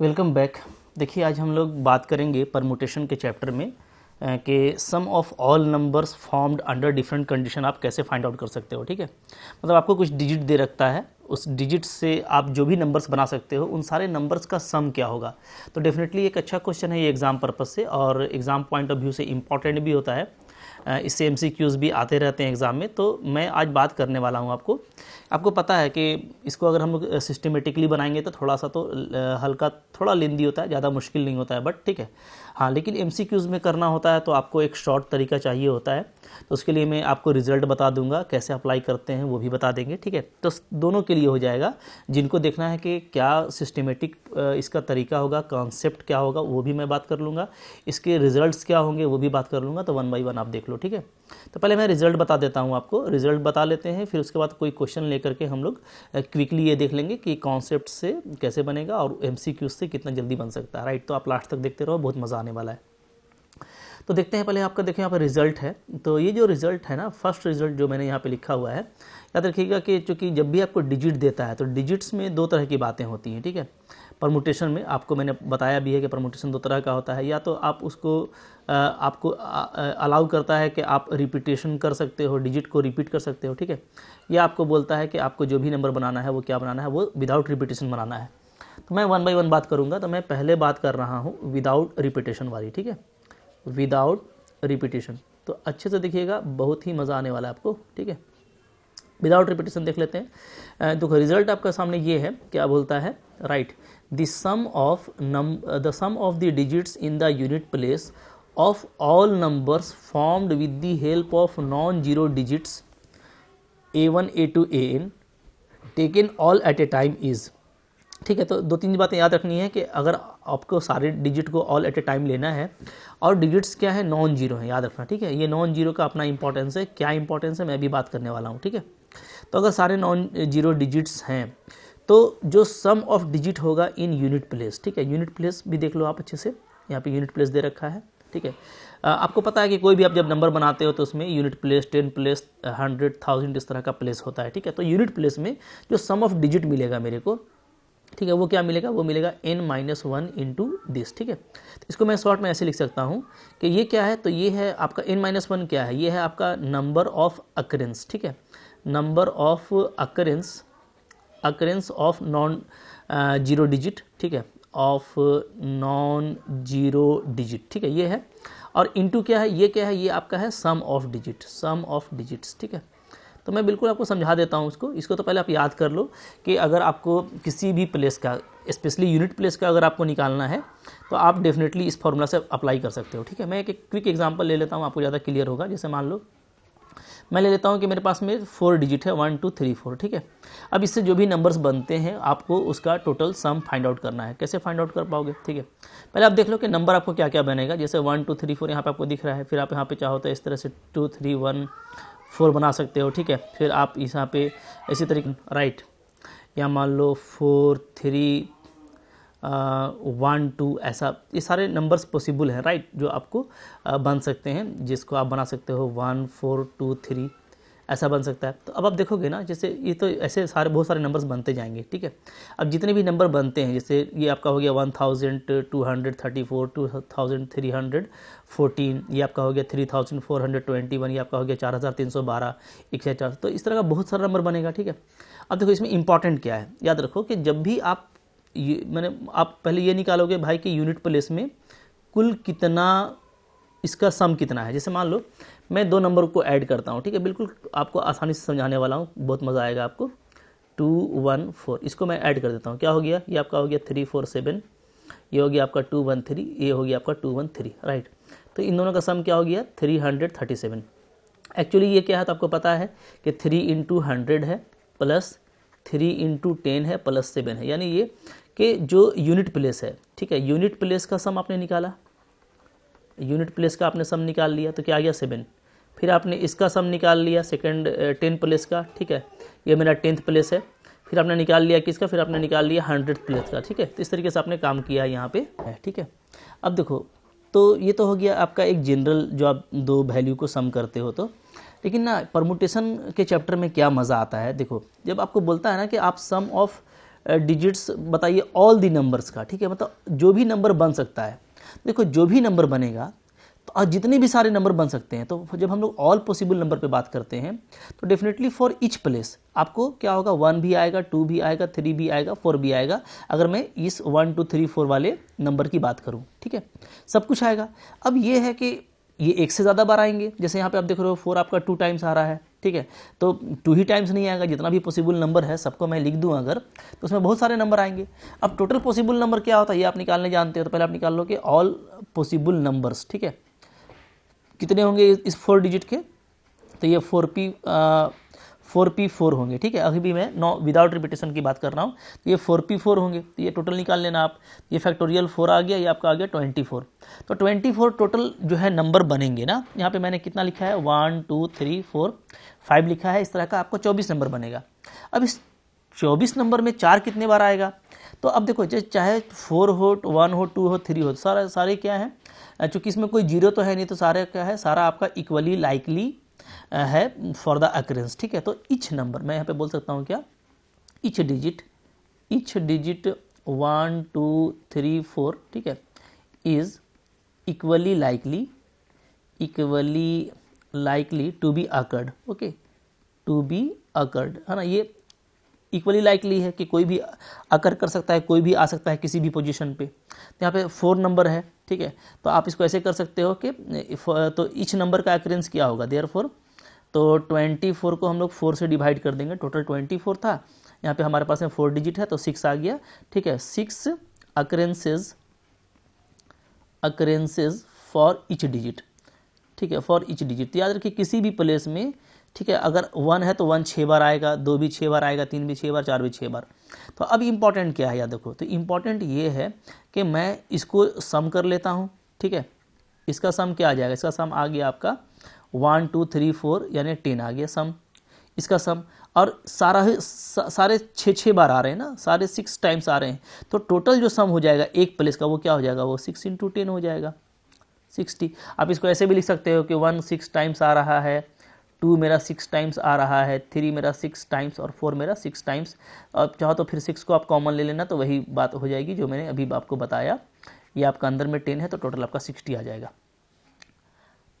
Welcome back देखिए आज हम लोग बात करेंगे परमोटेशन के चैप्टर में कि sum of all numbers formed under different condition आप कैसे फाइंड आउट कर सकते हो ठीक है मतलब आपको कुछ डिजिट दे रखता है उस डिजिट से आप जो भी नंबर्स बना सकते हो उन सारे नंबर्स का सम क्या होगा तो डेफिनेटली एक अच्छा क्वेश्चन है ये एग्ज़ाम पर्पज़ से और एग्ज़ाम पॉइंट ऑफ व्यू से इम्पॉर्टेंट भी होता है इससे एम भी आते रहते हैं एग्ज़ाम में तो मैं आज बात करने वाला हूँ आपको आपको पता है कि इसको अगर हम लोग सिस्टमेटिकली बनाएंगे तो थोड़ा सा तो हल्का थोड़ा लेंदी होता है ज़्यादा मुश्किल नहीं होता है बट ठीक है हाँ लेकिन एम में करना होता है तो आपको एक शॉर्ट तरीका चाहिए होता है तो उसके लिए मैं आपको रिजल्ट बता दूंगा कैसे अप्लाई करते हैं वो भी बता देंगे ठीक है तो दोनों के लिए हो जाएगा जिनको देखना है कि क्या सिस्टमेटिक इसका तरीका होगा कॉन्सेप्ट क्या होगा वो भी मैं बात कर लूँगा इसके रिजल्ट क्या होंगे वो भी बात कर लूँगा तो वन बाई वन आप देख लो ठीक है तो पहले मैं रिजल्ट बता देता हूँ आपको रिजल्ट बता लेते हैं फिर उसके बाद कोई क्वेश्चन लेकर के हम लोग क्विकली ये देख लेंगे कि कॉन्सेप्ट से कैसे बनेगा और एम से कितना जल्दी बन सकता है राइट तो आप लास्ट तक देखते रहो बहुत मज़ा आने वाला है तो देखते हैं पहले आपका देखें यहाँ पर रिजल्ट है तो ये जो रिजल्ट है ना फर्स्ट रिजल्ट जो मैंने यहाँ पे लिखा हुआ है याद रखिएगा कि चूँकि जब भी आपको डिजिट देता है तो डिजिट्स में दो तरह की बातें होती हैं ठीक है प्रमोटेशन में आपको मैंने बताया भी है कि प्रमोटेशन दो तरह का होता है या तो आप उसको आपको अलाउ करता है कि आप रिपीटेशन कर सकते हो डिजिट को रिपीट कर सकते हो ठीक है या आपको बोलता है कि आपको जो भी नंबर बनाना है वो क्या बनाना है वो विदाउट रिपीटेशन बनाना है तो मैं वन बाई वन बात करूँगा तो मैं पहले बात कर रहा हूँ विदाउट रिपीटेशन वाली ठीक है विदाउट रिपीटेशन तो अच्छे से देखिएगा बहुत ही मज़ा आने वाला है आपको ठीक है विदाउट रिपीटेशन देख लेते हैं तो रिजल्ट आपका सामने ये है क्या बोलता है right right. the sum of num uh, the sum of the digits in the unit place of all numbers formed with the help of non-zero digits a1 a2 an taken all at a time is ठीक है तो दो तीन बातें याद रखनी है कि अगर आपको सारे डिजिट को ऑल एट ए टाइम लेना है और डिजिट्स क्या है नॉन जीरो है याद रखना ठीक है ये नॉन जीरो का अपना इंपॉर्टेंस है क्या इंपॉर्टेंस है मैं भी बात करने वाला हूँ ठीक है तो अगर सारे नॉन जीरो डिजिट्स हैं तो जो सम ऑफ डिजिट होगा इन यूनिट प्लेस ठीक है यूनिट प्लेस भी देख लो आप अच्छे से यहाँ पे यूनिट प्लेस दे रखा है ठीक है आपको पता है कि कोई भी आप जब नंबर बनाते हो तो उसमें unit place ten place hundred thousand इस तरह का प्लेस होता है ठीक है तो यूनिट प्लेस में जो सम ऑफ डिजिट मिलेगा मेरे को ठीक है वो क्या मिलेगा वो मिलेगा n minus one into this ठीक है तो इसको मैं शॉर्ट में ऐसे लिख सकता हूँ कि ये क्या है तो ये है आपका एन माइनस वन क्या है ये है आपका नंबर ऑफ अकरेंस ठीक है number of occurrence occurrence of non zero digit ठीक है ऑफ नॉन जीरो डिजिट ठीक है ये है और इनटू क्या है ये क्या है ये आपका है sum of digit sum of digits ठीक है तो मैं बिल्कुल आपको समझा देता हूँ इसको इसको तो पहले आप याद कर लो कि अगर आपको किसी भी प्लेस का स्पेशली यूनिट प्लेस का अगर आपको निकालना है तो आप डेफिनेटली इस फॉर्मूला से अप्लाई कर सकते हो ठीक है मैं एक क्विक एग्जांपल ले लेता हूँ आपको ज़्यादा क्लियर होगा जैसे मान लो मैं ले लेता हूँ कि मेरे पास में फोर डिजिट है वन टू थ्री फोर ठीक है अब इससे जो भी नंबर्स बनते हैं आपको उसका टोटल सम फाइंड आउट करना है कैसे फाइंड आउट कर पाओगे ठीक है पहले आप देख लो कि नंबर आपको क्या क्या बनेगा जैसे वन टू थ्री फोर यहाँ पर आपको दिख रहा है फिर आप यहाँ पर चाहो तो इस तरह से टू थ्री वन फोर बना सकते हो ठीक है फिर आप यहाँ पे इसी तरीके राइट या मान लो फोर थ्री वन टू ऐसा ये सारे नंबर्स पॉसिबल हैं राइट जो आपको बन सकते हैं जिसको आप बना सकते हो वन फोर टू थ्री ऐसा बन सकता है तो अब आप देखोगे ना जैसे ये तो ऐसे सारे बहुत सारे नंबर्स बनते जाएंगे ठीक है अब जितने भी नंबर बनते हैं जैसे ये आपका हो गया one thousand two hundred thirty four two thousand three hundred fourteen ये आपका हो गया three thousand four hundred twenty one ये आपका हो गया चार हज़ार तीन सौ बारह एक हज़ार चार तो इस तरह का बहुत सारा नंबर बनेगा ठीक है अब देखो इसमें इंपॉर्टेंट क्या है याद रखो कि जब भी आप ये मैंने आप पहले ये निकालोगे भाई कि यूनिट प्लेस में कुल कितना इसका सम कितना है जैसे मान लो मैं दो नंबर को ऐड करता हूँ ठीक है बिल्कुल आपको आसानी से समझाने वाला हूँ बहुत मज़ा आएगा आपको टू वन फोर इसको मैं ऐड कर देता हूँ क्या हो गया ये आपका हो गया थ्री फोर सेवन ये हो गया आपका टू वन थ्री ये हो गया आपका टू वन थ्री राइट तो इन दोनों का सम क्या हो गया three hundred thirty seven actually ये क्या है तो आपको पता है कि थ्री इंटू हंड्रेड है प्लस थ्री इंटू टेन है प्लस सेवन है यानी ये कि जो यूनिट प्लेस है ठीक है यूनिट प्लेस का सम आपने निकाला यूनिट प्लेस का आपने सम निकाल लिया तो क्या आ गया सेवन फिर आपने इसका सम निकाल लिया सेकेंड टेंथ प्लेस का ठीक है ये मेरा टेंथ प्लेस है फिर आपने निकाल लिया किसका फिर आपने निकाल लिया हंड्रेड प्लेस का ठीक है तो इस तरीके से आपने काम किया यहाँ पे ठीक है अब देखो तो ये तो हो गया आपका एक जनरल जो आप दो वैल्यू को सम करते हो तो लेकिन ना परमुटेशन के चैप्टर में क्या मज़ा आता है देखो जब आपको बोलता है ना कि आप सम ऑफ डिजिट्स बताइए ऑल दी नंबर्स का ठीक है मतलब जो भी नंबर बन सकता है देखो जो भी नंबर बनेगा तो और जितने भी सारे नंबर बन सकते हैं तो जब हम लोग ऑल पॉसिबल नंबर पे बात करते हैं तो डेफिनेटली फॉर इच प्लेस आपको क्या होगा वन भी आएगा टू भी आएगा थ्री भी आएगा फोर भी आएगा अगर मैं इस वन टू थ्री फोर वाले नंबर की बात करूँ ठीक है सब कुछ आएगा अब ये है कि ये एक से ज़्यादा बार आएंगे जैसे यहाँ पे आप देख रहे हो फोर आपका टू टाइम्स आ रहा है ठीक है तो टू ही टाइम्स नहीं आएगा जितना भी पॉसिबल नंबर है सबको मैं लिख दूँ अगर तो उसमें बहुत सारे नंबर आएंगे अब टोटल पॉसिबल नंबर क्या होता है ये आप निकालने जानते हो तो पहले आप निकाल लो कि ऑल पॉसिबल नंबर्स ठीक है कितने होंगे इस फोर डिजिट के तो ये four P four P four होंगे ठीक है अभी भी मैं नौ विदाउट रिपीटेशन की बात कर रहा हूँ तो ये फोर पी फोर होंगे तो ये टोटल निकाल लेना आप ये फैक्टोरियल फोर आ गया ये आपका आ गया ट्वेंटी फोर तो ट्वेंटी फोर टोटल जो है नंबर बनेंगे ना यहाँ पे मैंने कितना लिखा है one two three four five लिखा है इस तरह का आपको चौबीस नंबर बनेगा अब इस चौबीस नंबर में चार कितने बार आएगा तो अब देखो चाहे फोर हो वन हो टू हो थ्री हो तो सारा सारे क्या हैं चूँकि इसमें कोई जीरो तो है नहीं तो सारे क्या है सारा आपका इक्वली लाइकली है फॉर द अक्रेंस ठीक है तो इच नंबर मैं यहाँ पे बोल सकता हूँ क्या each digit each digit one two three four ठीक है is equally likely equally likely to be occurred okay to be occurred है ना ये इक्वली लाइकली है कि कोई भी अकर कर सकता है कोई भी आ सकता है किसी भी पोजिशन पे तो यहाँ पे फोर नंबर है ठीक है तो आप इसको ऐसे कर सकते हो कि तो इच नंबर का अक्रेंस क्या होगा देयर फोर तो ट्वेंटी फोर को हम लोग फोर से डिवाइड कर देंगे टोटल ट्वेंटी फोर था यहाँ पे हमारे पास में फोर डिजिट है तो सिक्स आ गया ठीक है six occurrences occurrences for each digit ठीक है फॉर इच डिजिट तो याद रखिए किसी भी प्लेस में ठीक है अगर वन है तो वन छः बार आएगा दो भी छः बार आएगा तीन भी छः बार चार भी छः बार तो अब इम्पॉर्टेंट क्या है याद रखो तो इम्पॉर्टेंट ये है कि मैं इसको सम कर लेता हूँ ठीक है इसका सम क्या आ जाएगा इसका सम आ गया आपका वन टू थ्री फोर यानी टेन आ गया सम इसका सम और सारा ही सारे छः छः बार आ रहे हैं ना सारे सिक्स टाइम्स आ रहे हैं तो टोटल जो सम हो जाएगा एक प्लेस का वो क्या हो जाएगा वो सिक्स इंटू टेन हो जाएगा सिक्सटी आप इसको ऐसे भी लिख सकते हो कि वन सिक्स टाइम्स आ रहा है टू मेरा सिक्स टाइम्स आ रहा है थ्री मेरा सिक्स टाइम्स और फोर मेरा सिक्स टाइम्स अब चाहो तो फिर सिक्स को आप कॉमन ले लेना तो वही बात हो जाएगी जो मैंने अभी आपको बताया ये आपका अंदर में टेन है तो टोटल आपका सिक्सटी आ जाएगा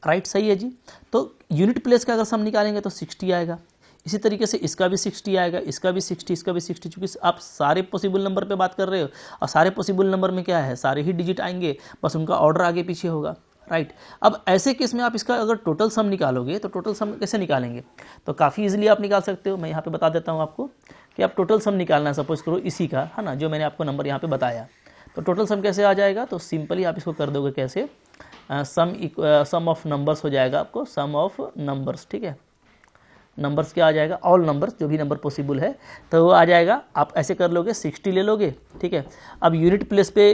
राइट right, सही है जी तो यूनिट प्लेस का अगर सम निकालेंगे तो सिक्सटी आएगा इसी तरीके से इसका भी सिक्सटी आएगा इसका भी सिक्सटी इसका भी सिक्सटी चूँकि आप सारे पॉसिबल नंबर पर बात कर रहे हो और सारे पॉसिबल नंबर में क्या है सारे ही डिजिट आएंगे बस उनका ऑर्डर आगे पीछे होगा राइट अब ऐसे केस में आप इसका अगर टोटल सम निकालोगे तो टोटल सम कैसे निकालेंगे तो काफ़ी इजीली आप निकाल सकते हो मैं यहाँ पे बता देता हूँ आपको कि आप टोटल सम निकालना है सपोज करो इसी का है ना जो मैंने आपको नंबर यहाँ पे बताया तो टोटल सम कैसे आ जाएगा तो सिंपली आप इसको कर दोगे कैसे सम सम ऑफ नंबर्स हो जाएगा आपको सम ऑफ नंबर्स ठीक है नंबर्स क्या आ जाएगा ऑल नंबर्स जो भी नंबर पॉसिबल है तो वो आ जाएगा आप ऐसे कर लोगे सिक्सटी ले लोगे ठीक है अब यूनिट प्लेस पे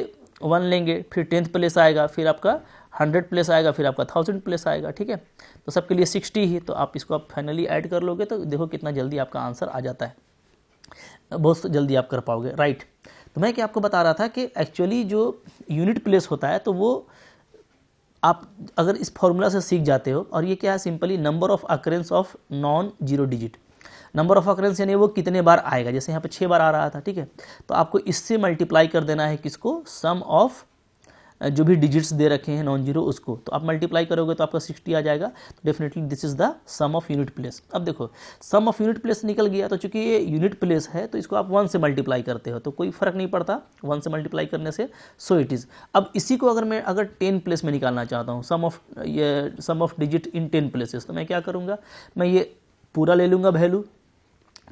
वन लेंगे फिर टेंथ प्लेस आएगा फिर आपका हंड्रेड प्लेस आएगा फिर आपका थाउजेंड प्लेस आएगा ठीक है तो सबके लिए सिक्सटी ही तो आप इसको आप फाइनली ऐड कर लोगे तो देखो कितना जल्दी आपका आंसर आ जाता है बहुत जल्दी आप कर पाओगे राइट तो मैं क्या आपको बता रहा था कि एक्चुअली जो यूनिट प्लेस होता है तो वो आप अगर इस फॉर्मूला से सीख जाते हो और ये क्या है simply number of occurrence of non zero digit number of occurrence यानी वो कितने बार आएगा जैसे यहाँ पे छः बार आ रहा था ठीक है तो आपको इससे मल्टीप्लाई कर देना है किसको सम ऑफ जो भी डिजिट्स दे रखे हैं नॉन जीरो उसको तो आप मल्टीप्लाई करोगे तो आपका सिक्सटी आ जाएगा तो definitely this is the sum of unit place अब देखो सम ऑफ यूनिट प्लेस निकल गया तो चूंकि ये यूनिट प्लेस है तो इसको आप वन से मल्टीप्लाई करते हो तो कोई फर्क नहीं पड़ता वन से मल्टीप्लाई करने से सो इट इज़ अब इसी को अगर मैं अगर टेन प्लेस में निकालना चाहता हूँ सम ऑफ ये sum of digit in ten places तो मैं क्या करूँगा मैं ये पूरा ले लूँगा वैल्यू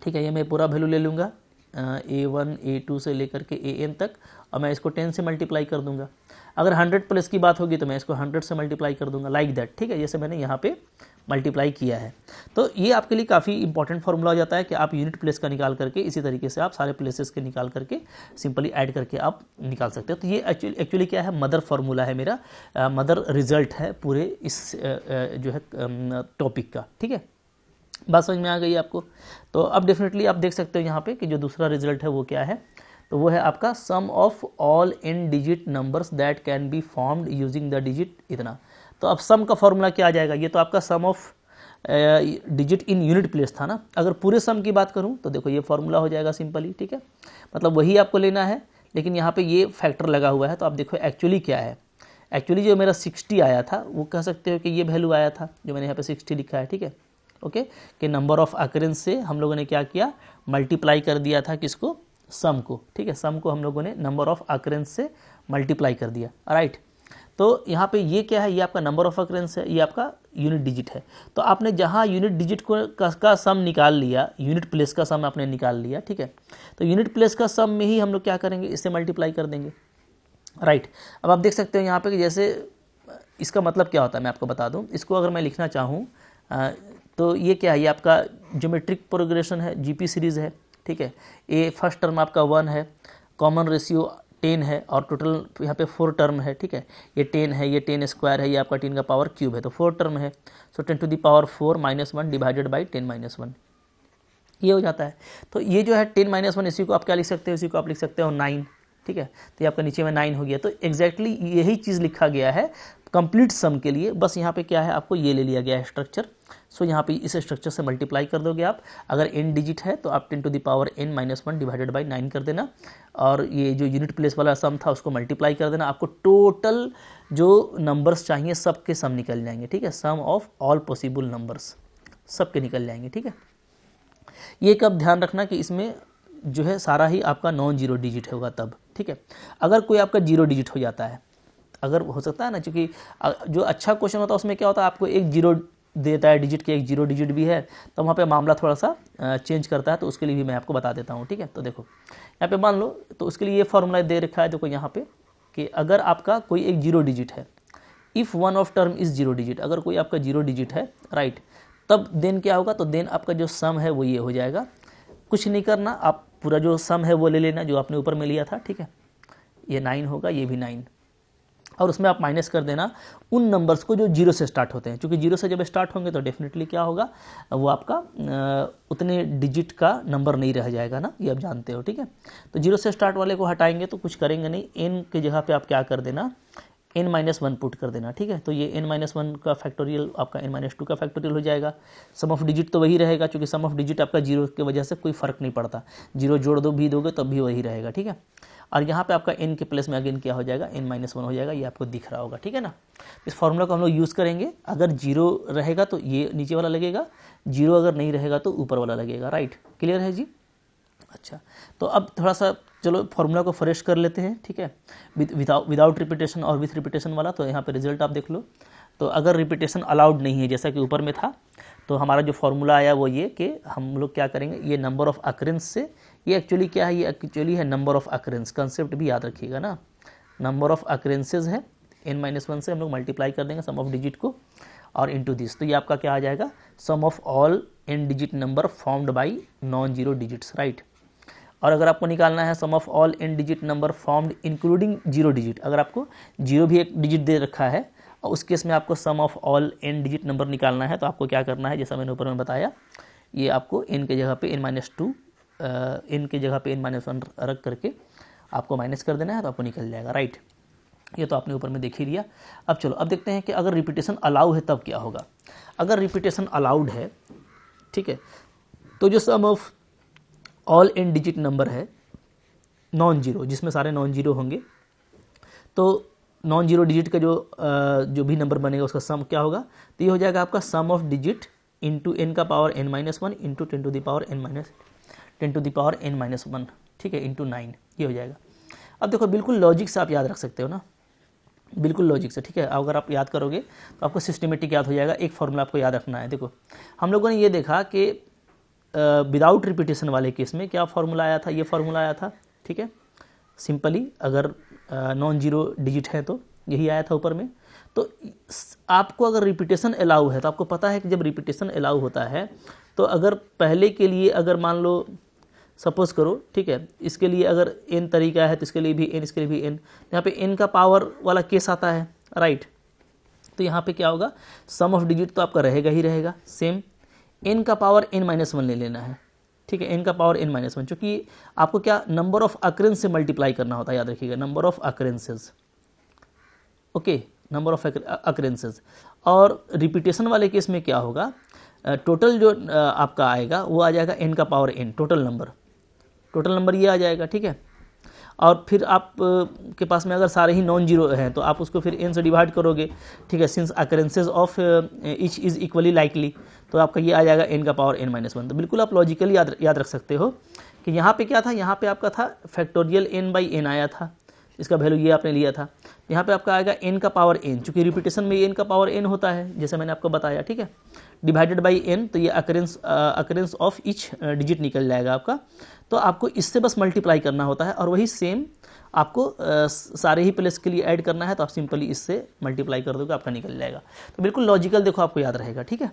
ठीक है ये मैं पूरा वैल्यू ले लूँगा ए वन ए टू से लेकर के ए एन तक और मैं इसको टेन से मल्टीप्लाई कर दूंगा अगर हंड्रेड प्लस की बात होगी तो मैं इसको हंड्रेड से मल्टीप्लाई कर दूंगा लाइक दैट ठीक है जैसे मैंने यहाँ पे मल्टीप्लाई किया है तो ये आपके लिए काफ़ी इंपॉर्टेंट फॉर्मूला हो जाता है कि आप यूनिट प्लेस का निकाल करके इसी तरीके से आप सारे प्लेसेस के निकाल करके सिंपली ऐड करके आप निकाल सकते हो तो ये एक्चुअली एक्चुअली क्या है मदर फार्मूला है मेरा मदर रिजल्ट है पूरे इस जो है टॉपिक का ठीक है बात समझ में आ गई आपको तो अब डेफिनेटली आप देख सकते हो यहाँ पे कि जो दूसरा रिजल्ट है वो क्या है तो वो है आपका sum of all n digit numbers that can be formed using the digit इतना तो अब सम का फॉर्मूला क्या आ जाएगा ये तो आपका sum of digit in unit place था ना अगर पूरे सम की बात करूँ तो देखो ये फॉर्मूला हो जाएगा सिंपली ठीक है मतलब वही आपको लेना है लेकिन यहाँ पर ये फैक्टर लगा हुआ है तो आप देखो एक्चुअली क्या है एक्चुअली जो मेरा सिक्सटी आया था वो कह सकते हो कि ये वैल्यू आया था जो मैंने यहाँ पर सिक्सटी लिखा है ठीक है ओके कि नंबर ऑफ अक्रेंस से हम लोगों ने क्या किया मल्टीप्लाई कर दिया था किसको सम को ठीक है सम को हम लोगों ने नंबर ऑफ अक्रेंस से मल्टीप्लाई कर दिया राइट तो यहाँ पे ये क्या है ये आपका नंबर ऑफ अक्रेंस है ये आपका यूनिट डिजिट है तो आपने जहाँ यूनिट डिजिट को का, सम निकाल लिया यूनिट प्लेस का सम आपने निकाल लिया ठीक है तो यूनिट प्लेस का सम में ही हम लोग क्या करेंगे इससे मल्टीप्लाई कर देंगे राइट अब आप देख सकते हो यहाँ पे कि जैसे इसका मतलब क्या होता है मैं आपको बता दूँ इसको अगर मैं लिखना चाहूँ तो ये क्या है ये आपका जोमेट्रिक प्रोग्रेशन है जी सीरीज़ है ठीक है ए फर्स्ट टर्म आपका वन है कॉमन रेशियो टेन है और टोटल यहाँ पे फोर टर्म है ठीक है ये टेन है ये टेन स्क्वायर है ये आपका टेन का पावर क्यूब है तो फोर टर्म है so ten to the power four minus one divided by ten minus one ये हो जाता है तो ये जो है टेन माइनस वन इसी को आप क्या लिख सकते हो इसी को आप लिख सकते हो नाइन ठीक है तो ये आपका नीचे में नाइन हो गया तो एग्जैक्टली exactly यही चीज़ लिखा गया है कंप्लीट सम के लिए बस यहाँ पे क्या है आपको ये ले लिया गया है स्ट्रक्चर सो यहाँ पे इस स्ट्रक्चर से मल्टीप्लाई कर दोगे आप अगर एन डिजिट है तो आप ten to power n minus one divided by nine कर देना और ये जो यूनिट प्लेस वाला सम था उसको मल्टीप्लाई कर देना आपको टोटल जो नंबर्स चाहिए सब के सम निकल जाएंगे ठीक है sum of all possible numbers सब के निकल जाएंगे ठीक है ये कब ध्यान रखना कि इसमें जो है सारा ही आपका नॉन जीरो डिजिट होगा तब ठीक है अगर कोई आपका जीरो डिजिट हो जाता है अगर हो सकता है ना क्योंकि जो अच्छा क्वेश्चन होता है उसमें क्या होता है आपको एक जीरो देता है डिजिट के एक जीरो डिजिट भी है तो वहाँ पे मामला थोड़ा सा चेंज करता है तो उसके लिए भी मैं आपको बता देता हूँ ठीक है तो देखो यहाँ पे मान लो तो उसके लिए ये फॉर्मूला दे रखा है देखो यहाँ पे कि अगर आपका कोई एक जीरो डिजिट है if one of term is zero digit अगर कोई आपका जीरो डिजिट है राइट तब देन क्या होगा तो देन आपका जो सम है वो ये हो जाएगा कुछ नहीं करना आप पूरा जो सम है वो ले लेना जो आपने ऊपर में लिया था ठीक है ये नाइन होगा ये भी नाइन और उसमें आप माइनस कर देना उन नंबर्स को जो जीरो से स्टार्ट होते हैं क्योंकि जीरो से जब स्टार्ट होंगे तो डेफिनेटली क्या होगा वो आपका उतने डिजिट का नंबर नहीं रह जाएगा ना ये आप जानते हो ठीक है तो जीरो से स्टार्ट वाले को हटाएंगे तो कुछ करेंगे नहीं एन की जगह पर आप क्या कर देना एन माइनस वन पुट कर देना ठीक है तो ये एन माइनस वन का फैक्टोरियल आपका एन माइनस टू का फैक्टोरियल हो जाएगा सम ऑफ डिजिट तो वही रहेगा क्योंकि सम ऑफ डिजिट आपका जीरो की वजह से कोई फर्क नहीं पड़ता जीरो जोड़ दो भी दोगे तब भी वही रहेगा ठीक है और यहाँ पे आपका एन के प्लेस में अगेन क्या हो जाएगा एन माइनस वन हो जाएगा ये आपको दिख रहा होगा ठीक है ना इस फॉर्मूला को हम लोग यूज़ करेंगे अगर जीरो रहेगा तो ये नीचे वाला लगेगा जीरो अगर नहीं रहेगा तो ऊपर वाला लगेगा राइट क्लियर है जी अच्छा तो अब थोड़ा सा चलो फॉर्मूला को फ्रेश कर लेते हैं ठीक है विदाउट रिपीटेशन और विथ रिपीटेशन वाला तो यहाँ पर रिजल्ट आप देख लो तो अगर रिपीटेशन अलाउड नहीं है जैसा कि ऊपर में था तो हमारा जो फॉर्मूला आया वो ये कि हम लोग क्या करेंगे ये नंबर ऑफ अक्रेंस से ये एक्चुअली क्या है ये एक्चुअली है नंबर ऑफ अक्रेंस कंसेप्ट भी याद रखिएगा ना नंबर ऑफ अक्रेंसेज है एन माइनस वन से हम लोग मल्टीप्लाई कर देंगे सम ऑफ डिजिट को और इनटू दिस तो ये आपका क्या आ जाएगा sum of all n digit number formed by non zero digits right और अगर आपको निकालना है sum of all n digit number formed including zero digit अगर आपको जीरो भी एक डिजिट दे रखा है और उस केस में आपको sum of all n digit number निकालना है तो आपको क्या करना है जैसा मैंने ऊपर में बताया ये आपको एन के जगह पे एन माइनस टू इन की जगह पे इन माइनस वन रख करके आपको माइनस कर देना है तो आपको निकल जाएगा राइट ये तो आपने ऊपर में देख ही लिया अब चलो अब देखते हैं कि अगर रिपीटेशन अलाउ है तब क्या होगा अगर रिपीटेशन अलाउड है ठीक है तो जो sum of all n digit number है नॉन जीरो जिसमें सारे नॉन जीरो होंगे तो नॉन जीरो डिजिट का जो जो भी नंबर बनेगा उसका सम क्या होगा तो ये हो जाएगा आपका sum of digit into n का power n minus one into ten to the power n minus ten to the power n minus one ठीक है इंटू नाइन ये हो जाएगा अब देखो बिल्कुल लॉजिक से आप याद रख सकते हो ना बिल्कुल लॉजिक से ठीक है अगर आप याद करोगे तो आपको सिस्टमेटिक याद हो जाएगा एक फॉर्मूला आपको याद रखना है देखो हम लोगों ने ये देखा कि विदाउट रिपीटेशन वाले केस में क्या फार्मूला आया था ये फार्मूला आया था ठीक है सिंपली अगर नॉन जीरो डिजिट है तो यही आया था ऊपर में तो आपको अगर रिपीटेशन अलाउ है तो आपको पता है कि जब रिपीटेशन अलाउ होता है तो अगर पहले के लिए अगर मान लो सपोज करो ठीक है इसके लिए अगर एन तरीका है तो इसके लिए भी एन इसके लिए भी एन यहाँ पे एन का पावर वाला केस आता है राइट तो यहाँ पे क्या होगा सम ऑफ डिजिट तो आपका रहेगा ही रहेगा सेम एन का पावर एन माइनस वन ले लेना है ठीक है एन का पावर एन माइनस वन चूँकि आपको क्या नंबर ऑफ अक्रेंस से मल्टीप्लाई करना होता है याद रखिएगा number of occurrences okay number of occurrences और रिपीटेशन वाले केस में क्या होगा टोटल जो आपका आएगा वो आ जाएगा एन का power n total number total number ये आ जाएगा ठीक है और फिर आप के पास में अगर सारे ही नॉन जीरो हैं तो आप उसको फिर एन से डिवाइड करोगे ठीक है since occurrences of each is equally likely तो आपका ये आ जाएगा एन का पावर एन माइनस वन तो बिल्कुल आप लॉजिकली याद याद रख सकते हो कि यहाँ पे क्या था यहाँ पे आपका था फैक्टोरियल एन बाई एन आया था इसका वैल्यू ये आपने लिया था यहाँ पे आपका आएगा एन का पावर एन चूँकि रिपीटेशन में एन का पावर एन होता है जैसे मैंने आपको बताया ठीक है डिवाइडेड बाई एन तो ये occurrence occurrence of each digit निकल जाएगा आपका तो आपको इससे बस मल्टीप्लाई करना होता है और वही सेम आपको आ, uh, सारे ही प्लेस के लिए ऐड करना है तो आप सिंपली इससे मल्टीप्लाई कर दोगे आपका निकल जाएगा तो बिल्कुल लॉजिकल देखो आपको याद रहेगा ठीक है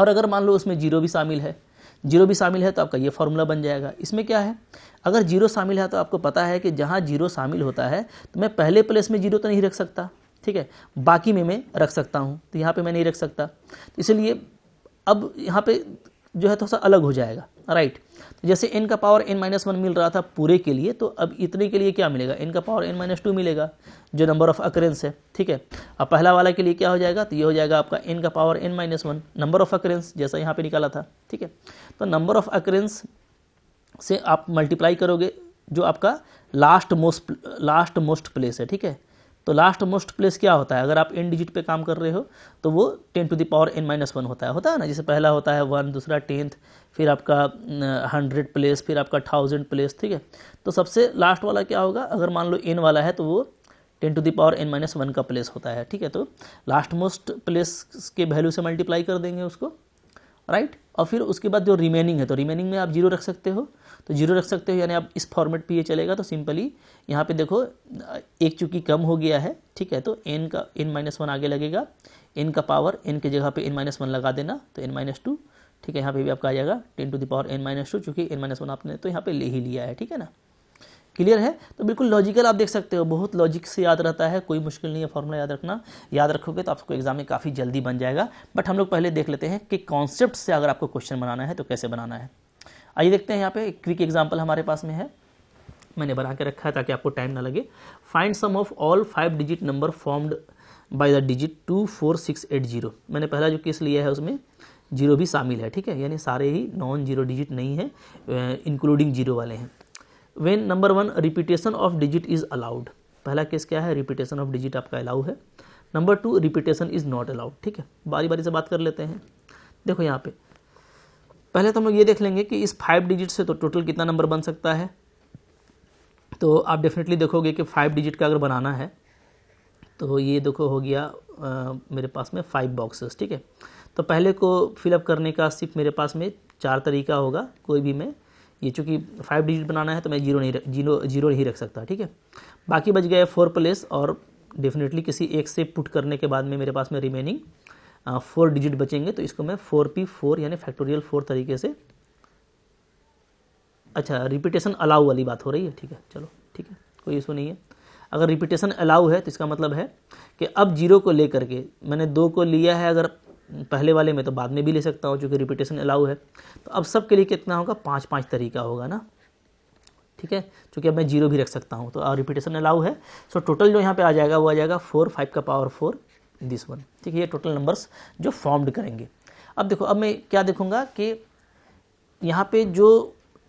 और अगर मान लो उसमें जीरो भी शामिल है जीरो भी शामिल है तो आपका ये फार्मूला बन जाएगा इसमें क्या है अगर जीरो शामिल है तो आपको पता है कि जहाँ जीरो शामिल होता है तो मैं पहले प्लेस में जीरो तो नहीं रख सकता ठीक है बाकी में मैं रख सकता हूँ तो यहाँ पर मैं नहीं रख सकता तो इसलिए अब यहाँ पर जो है थोड़ा सा अलग हो जाएगा राइट तो जैसे एन का पावर एन माइनस वन मिल रहा था पूरे के लिए तो अब इतने के लिए क्या मिलेगा एन का पावर एन माइनस टू मिलेगा जो नंबर ऑफ अक्रेंस है ठीक है अब पहला वाला के लिए क्या हो जाएगा तो ये हो जाएगा आपका एन का power n minus one number of occurrence जैसा यहाँ पे निकाला था ठीक है तो नंबर ऑफ अक्रेंस से आप मल्टीप्लाई करोगे जो आपका last most last most place है ठीक है तो लास्ट मोस्ट प्लेस क्या होता है अगर आप एन डिजिट पे काम कर रहे हो तो वो ten to the power n minus one होता है होता है ना जैसे पहला होता है वन दूसरा टेंथ फिर आपका हंड्रेड प्लेस फिर आपका थाउजेंड प्लेस ठीक है तो सबसे लास्ट वाला क्या होगा अगर मान लो एन वाला है तो वो ten to the power n minus one का प्लेस होता है ठीक है तो लास्ट मोस्ट प्लेस के वैल्यू से मल्टीप्लाई कर देंगे उसको राइट और फिर उसके बाद जो रिमेनिंग है तो रिमेनिंग में आप जीरो रख सकते हो तो जीरो रख सकते हो यानी आप इस फॉर्मेट पे ये चलेगा तो सिंपली यहाँ पे देखो एक चूंकि कम हो गया है ठीक है तो एन का एन माइनस वन आगे लगेगा एन का पावर एन के जगह पे एन माइनस वन लगा देना तो एन माइनस टू ठीक है यहाँ पे भी आपका आ जाएगा ten to the power n minus two चूँकि एन माइनस वन आपने तो यहाँ पे ले ही लिया है ठीक है ना क्लियर है तो बिल्कुल लॉजिकल आप देख सकते हो बहुत लॉजिक से याद रहता है कोई मुश्किल नहीं है फॉर्मूला याद रखना याद रखोगे तो आपको एग्जाम में काफ़ी जल्दी बन जाएगा बट हम लोग पहले देख लेते हैं कि कॉन्सेप्ट से अगर आपको क्वेश्चन बनाना है तो कैसे बनाना है आइए देखते हैं यहाँ पे क्विक एग्जाम्पल हमारे पास में है मैंने बना के रखा है ताकि आपको टाइम ना लगे find sum of all five digit number formed by the digit two four six eight zero मैंने पहला जो केस लिया है उसमें जीरो भी शामिल है ठीक है यानी सारे ही नॉन जीरो डिजिट नहीं है इंक्लूडिंग जीरो वाले हैं when number one repetition of digit is allowed पहला केस क्या है रिपीटेशन ऑफ डिजिट आपका अलाउ है number two repetition is not allowed ठीक है बारी बारी से बात कर लेते हैं देखो यहाँ पे पहले तो हम लोग ये देख लेंगे कि इस फाइव डिजिट से तो टोटल कितना नंबर बन सकता है तो आप डेफिनेटली देखोगे कि फाइव डिजिट का अगर बनाना है तो ये देखो हो गया आ, मेरे पास में फाइव बॉक्सेस ठीक है तो पहले को फिलअप करने का सिर्फ मेरे पास में चार तरीका होगा कोई भी मैं ये चूँकि फाइव डिजिट बनाना है तो मैं जीरो नहीं रख जीरो जीरो नहीं रख सकता ठीक है बाकी बच गया फोर प्लेस और डेफिनेटली किसी एक से पुट करने के बाद में मेरे पास में रिमेनिंग फोर डिजिट बचेंगे तो इसको मैं फोर पी फोर यानी फैक्टोरियल फोर तरीके से अच्छा रिपीटेशन अलाउ वाली बात हो रही है ठीक है चलो ठीक है कोई इशू नहीं है अगर रिपीटेशन अलाउ है तो इसका मतलब है कि अब जीरो को लेकर के मैंने दो को लिया है अगर पहले वाले में तो बाद में भी ले सकता हूँ चूँकि रिपीटेशन अलाउ है तो अब सब के लिए कितना होगा पाँच पाँच तरीका होगा ना ठीक है चूँकि अब मैं जीरो भी रख सकता हूँ तो रिपीटेशन अलाउ है सो टोटल जो यहाँ पे आ जाएगा वो आ जाएगा फोर फाइव का पावर फोर दिस वन ठीक है ये टोटल नंबर्स जो फॉर्म्ड करेंगे अब देखो अब मैं क्या देखूँगा कि यहाँ पे जो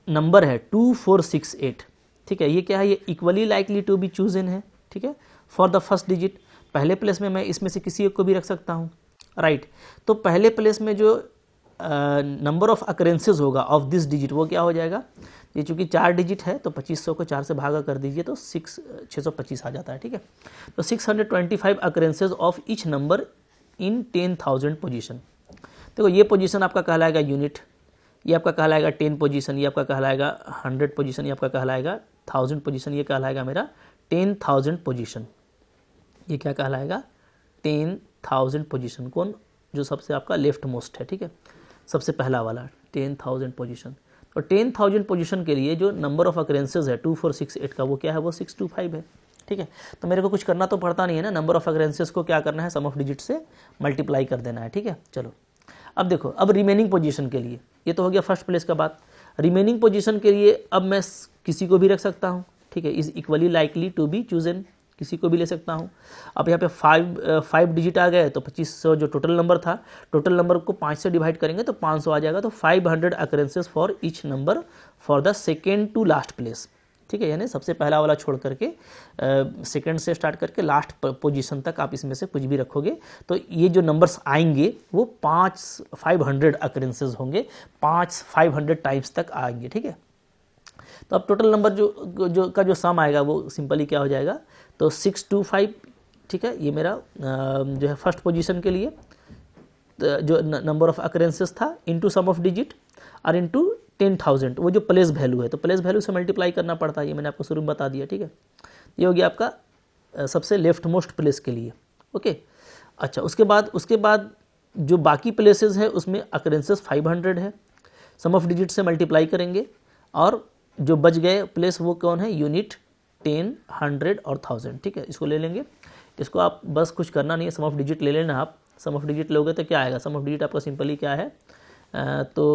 नंबर है टू फोर सिक्स एट ठीक है ये क्या है ये equally likely to be chosen है ठीक है फॉर द फर्स्ट डिजिट पहले प्लेस में मैं इसमें से किसी एक को भी रख सकता हूँ राइट right. तो पहले प्लेस में जो नंबर ऑफ अकरेंसेज होगा ऑफ दिस डिजिट वो क्या हो जाएगा ये चूंकि चार डिजिट है तो पच्चीस सौ को चार से भागा कर दीजिए तो सिक्स छः सौ पच्चीस आ जाता है ठीक है तो six hundred twenty five occurrences of each number in ten thousand position देखो ये पोजिशन आपका कहलाएगा यूनिट ये आपका कहलाएगा टेन पोजिशन ये आपका कहलाएगा हंड्रेड पोजिशन ये आपका कहलाएगा थाउजेंड पोजीशन ये कहलाएगा मेरा टेन थाउजेंड पोजिशन ये क्या कहलाएगा टेन थाउजेंड पोजिशन कौन जो सबसे आपका लेफ्ट मोस्ट है ठीक है सबसे पहला वाला टेन थाउजेंड पोजिशन और टेन थाउजेंड पोजिशन के लिए जो नंबर ऑफ अक्रेंसेज है टू फोर सिक्स एट का वो क्या है वो सिक्स टू फाइव है ठीक है तो मेरे को कुछ करना तो पड़ता नहीं है ना नंबर ऑफ अक्रेंसेज को क्या करना है सम ऑफ डिजिट से मल्टीप्लाई कर देना है ठीक है चलो अब देखो अब रिमेनिंग पोजिशन के लिए ये तो हो गया फर्स्ट प्लेस का बात रिमेनिंग पोजिशन के लिए अब मैं किसी को भी रख सकता हूँ ठीक है is equally likely to be chosen किसी को भी ले सकता हूँ अब यहाँ पे फाइव फाइव डिजिट आ गए तो पच्चीस सौ जो टोटल नंबर था टोटल नंबर को पाँच से डिवाइड करेंगे तो पाँच सौ आ जाएगा तो five hundred occurrences for each number for the second to last place ठीक है यानी सबसे पहला वाला छोड़ करके सेकेंड से स्टार्ट करके लास्ट पोजिशन तक आप इसमें से कुछ भी रखोगे तो ये जो नंबर्स आएंगे वो पाँच फाइव हंड्रेड अक्रेंसेज होंगे पाँच फाइव हंड्रेड टाइम्स तक आएंगे ठीक है तो अब टोटल नंबर जो जो का जो सम आएगा वो सिंपली क्या हो जाएगा तो सिक्स टू फाइव ठीक है ये मेरा जो है फर्स्ट पोजीशन के लिए जो नंबर ऑफ अक्रेंसेस था इनटू सम ऑफ डिजिट और इनटू टेन थाउजेंड वो जो प्लेस वैल्यू है तो प्लेस वैल्यू से मल्टीप्लाई करना पड़ता है ये मैंने आपको शुरू में बता दिया ठीक है ये हो गया आपका सबसे लेफ्ट मोस्ट प्लेस के लिए ओके अच्छा उसके बाद उसके बाद जो बाकी प्लेसेज है उसमें फाइव हंड्रेड है सम ऑफ डिजिट से मल्टीप्लाई करेंगे और जो बच गए प्लेस वो कौन है यूनिट टेन हंड्रेड और थाउजेंड ठीक है इसको ले लेंगे इसको आप बस कुछ करना नहीं है सम ऑफ डिजिट ले लेना आप सम ऑफ डिजिट लोगे तो क्या आएगा सम ऑफ डिजिट आपका सिंपली क्या है आ, तो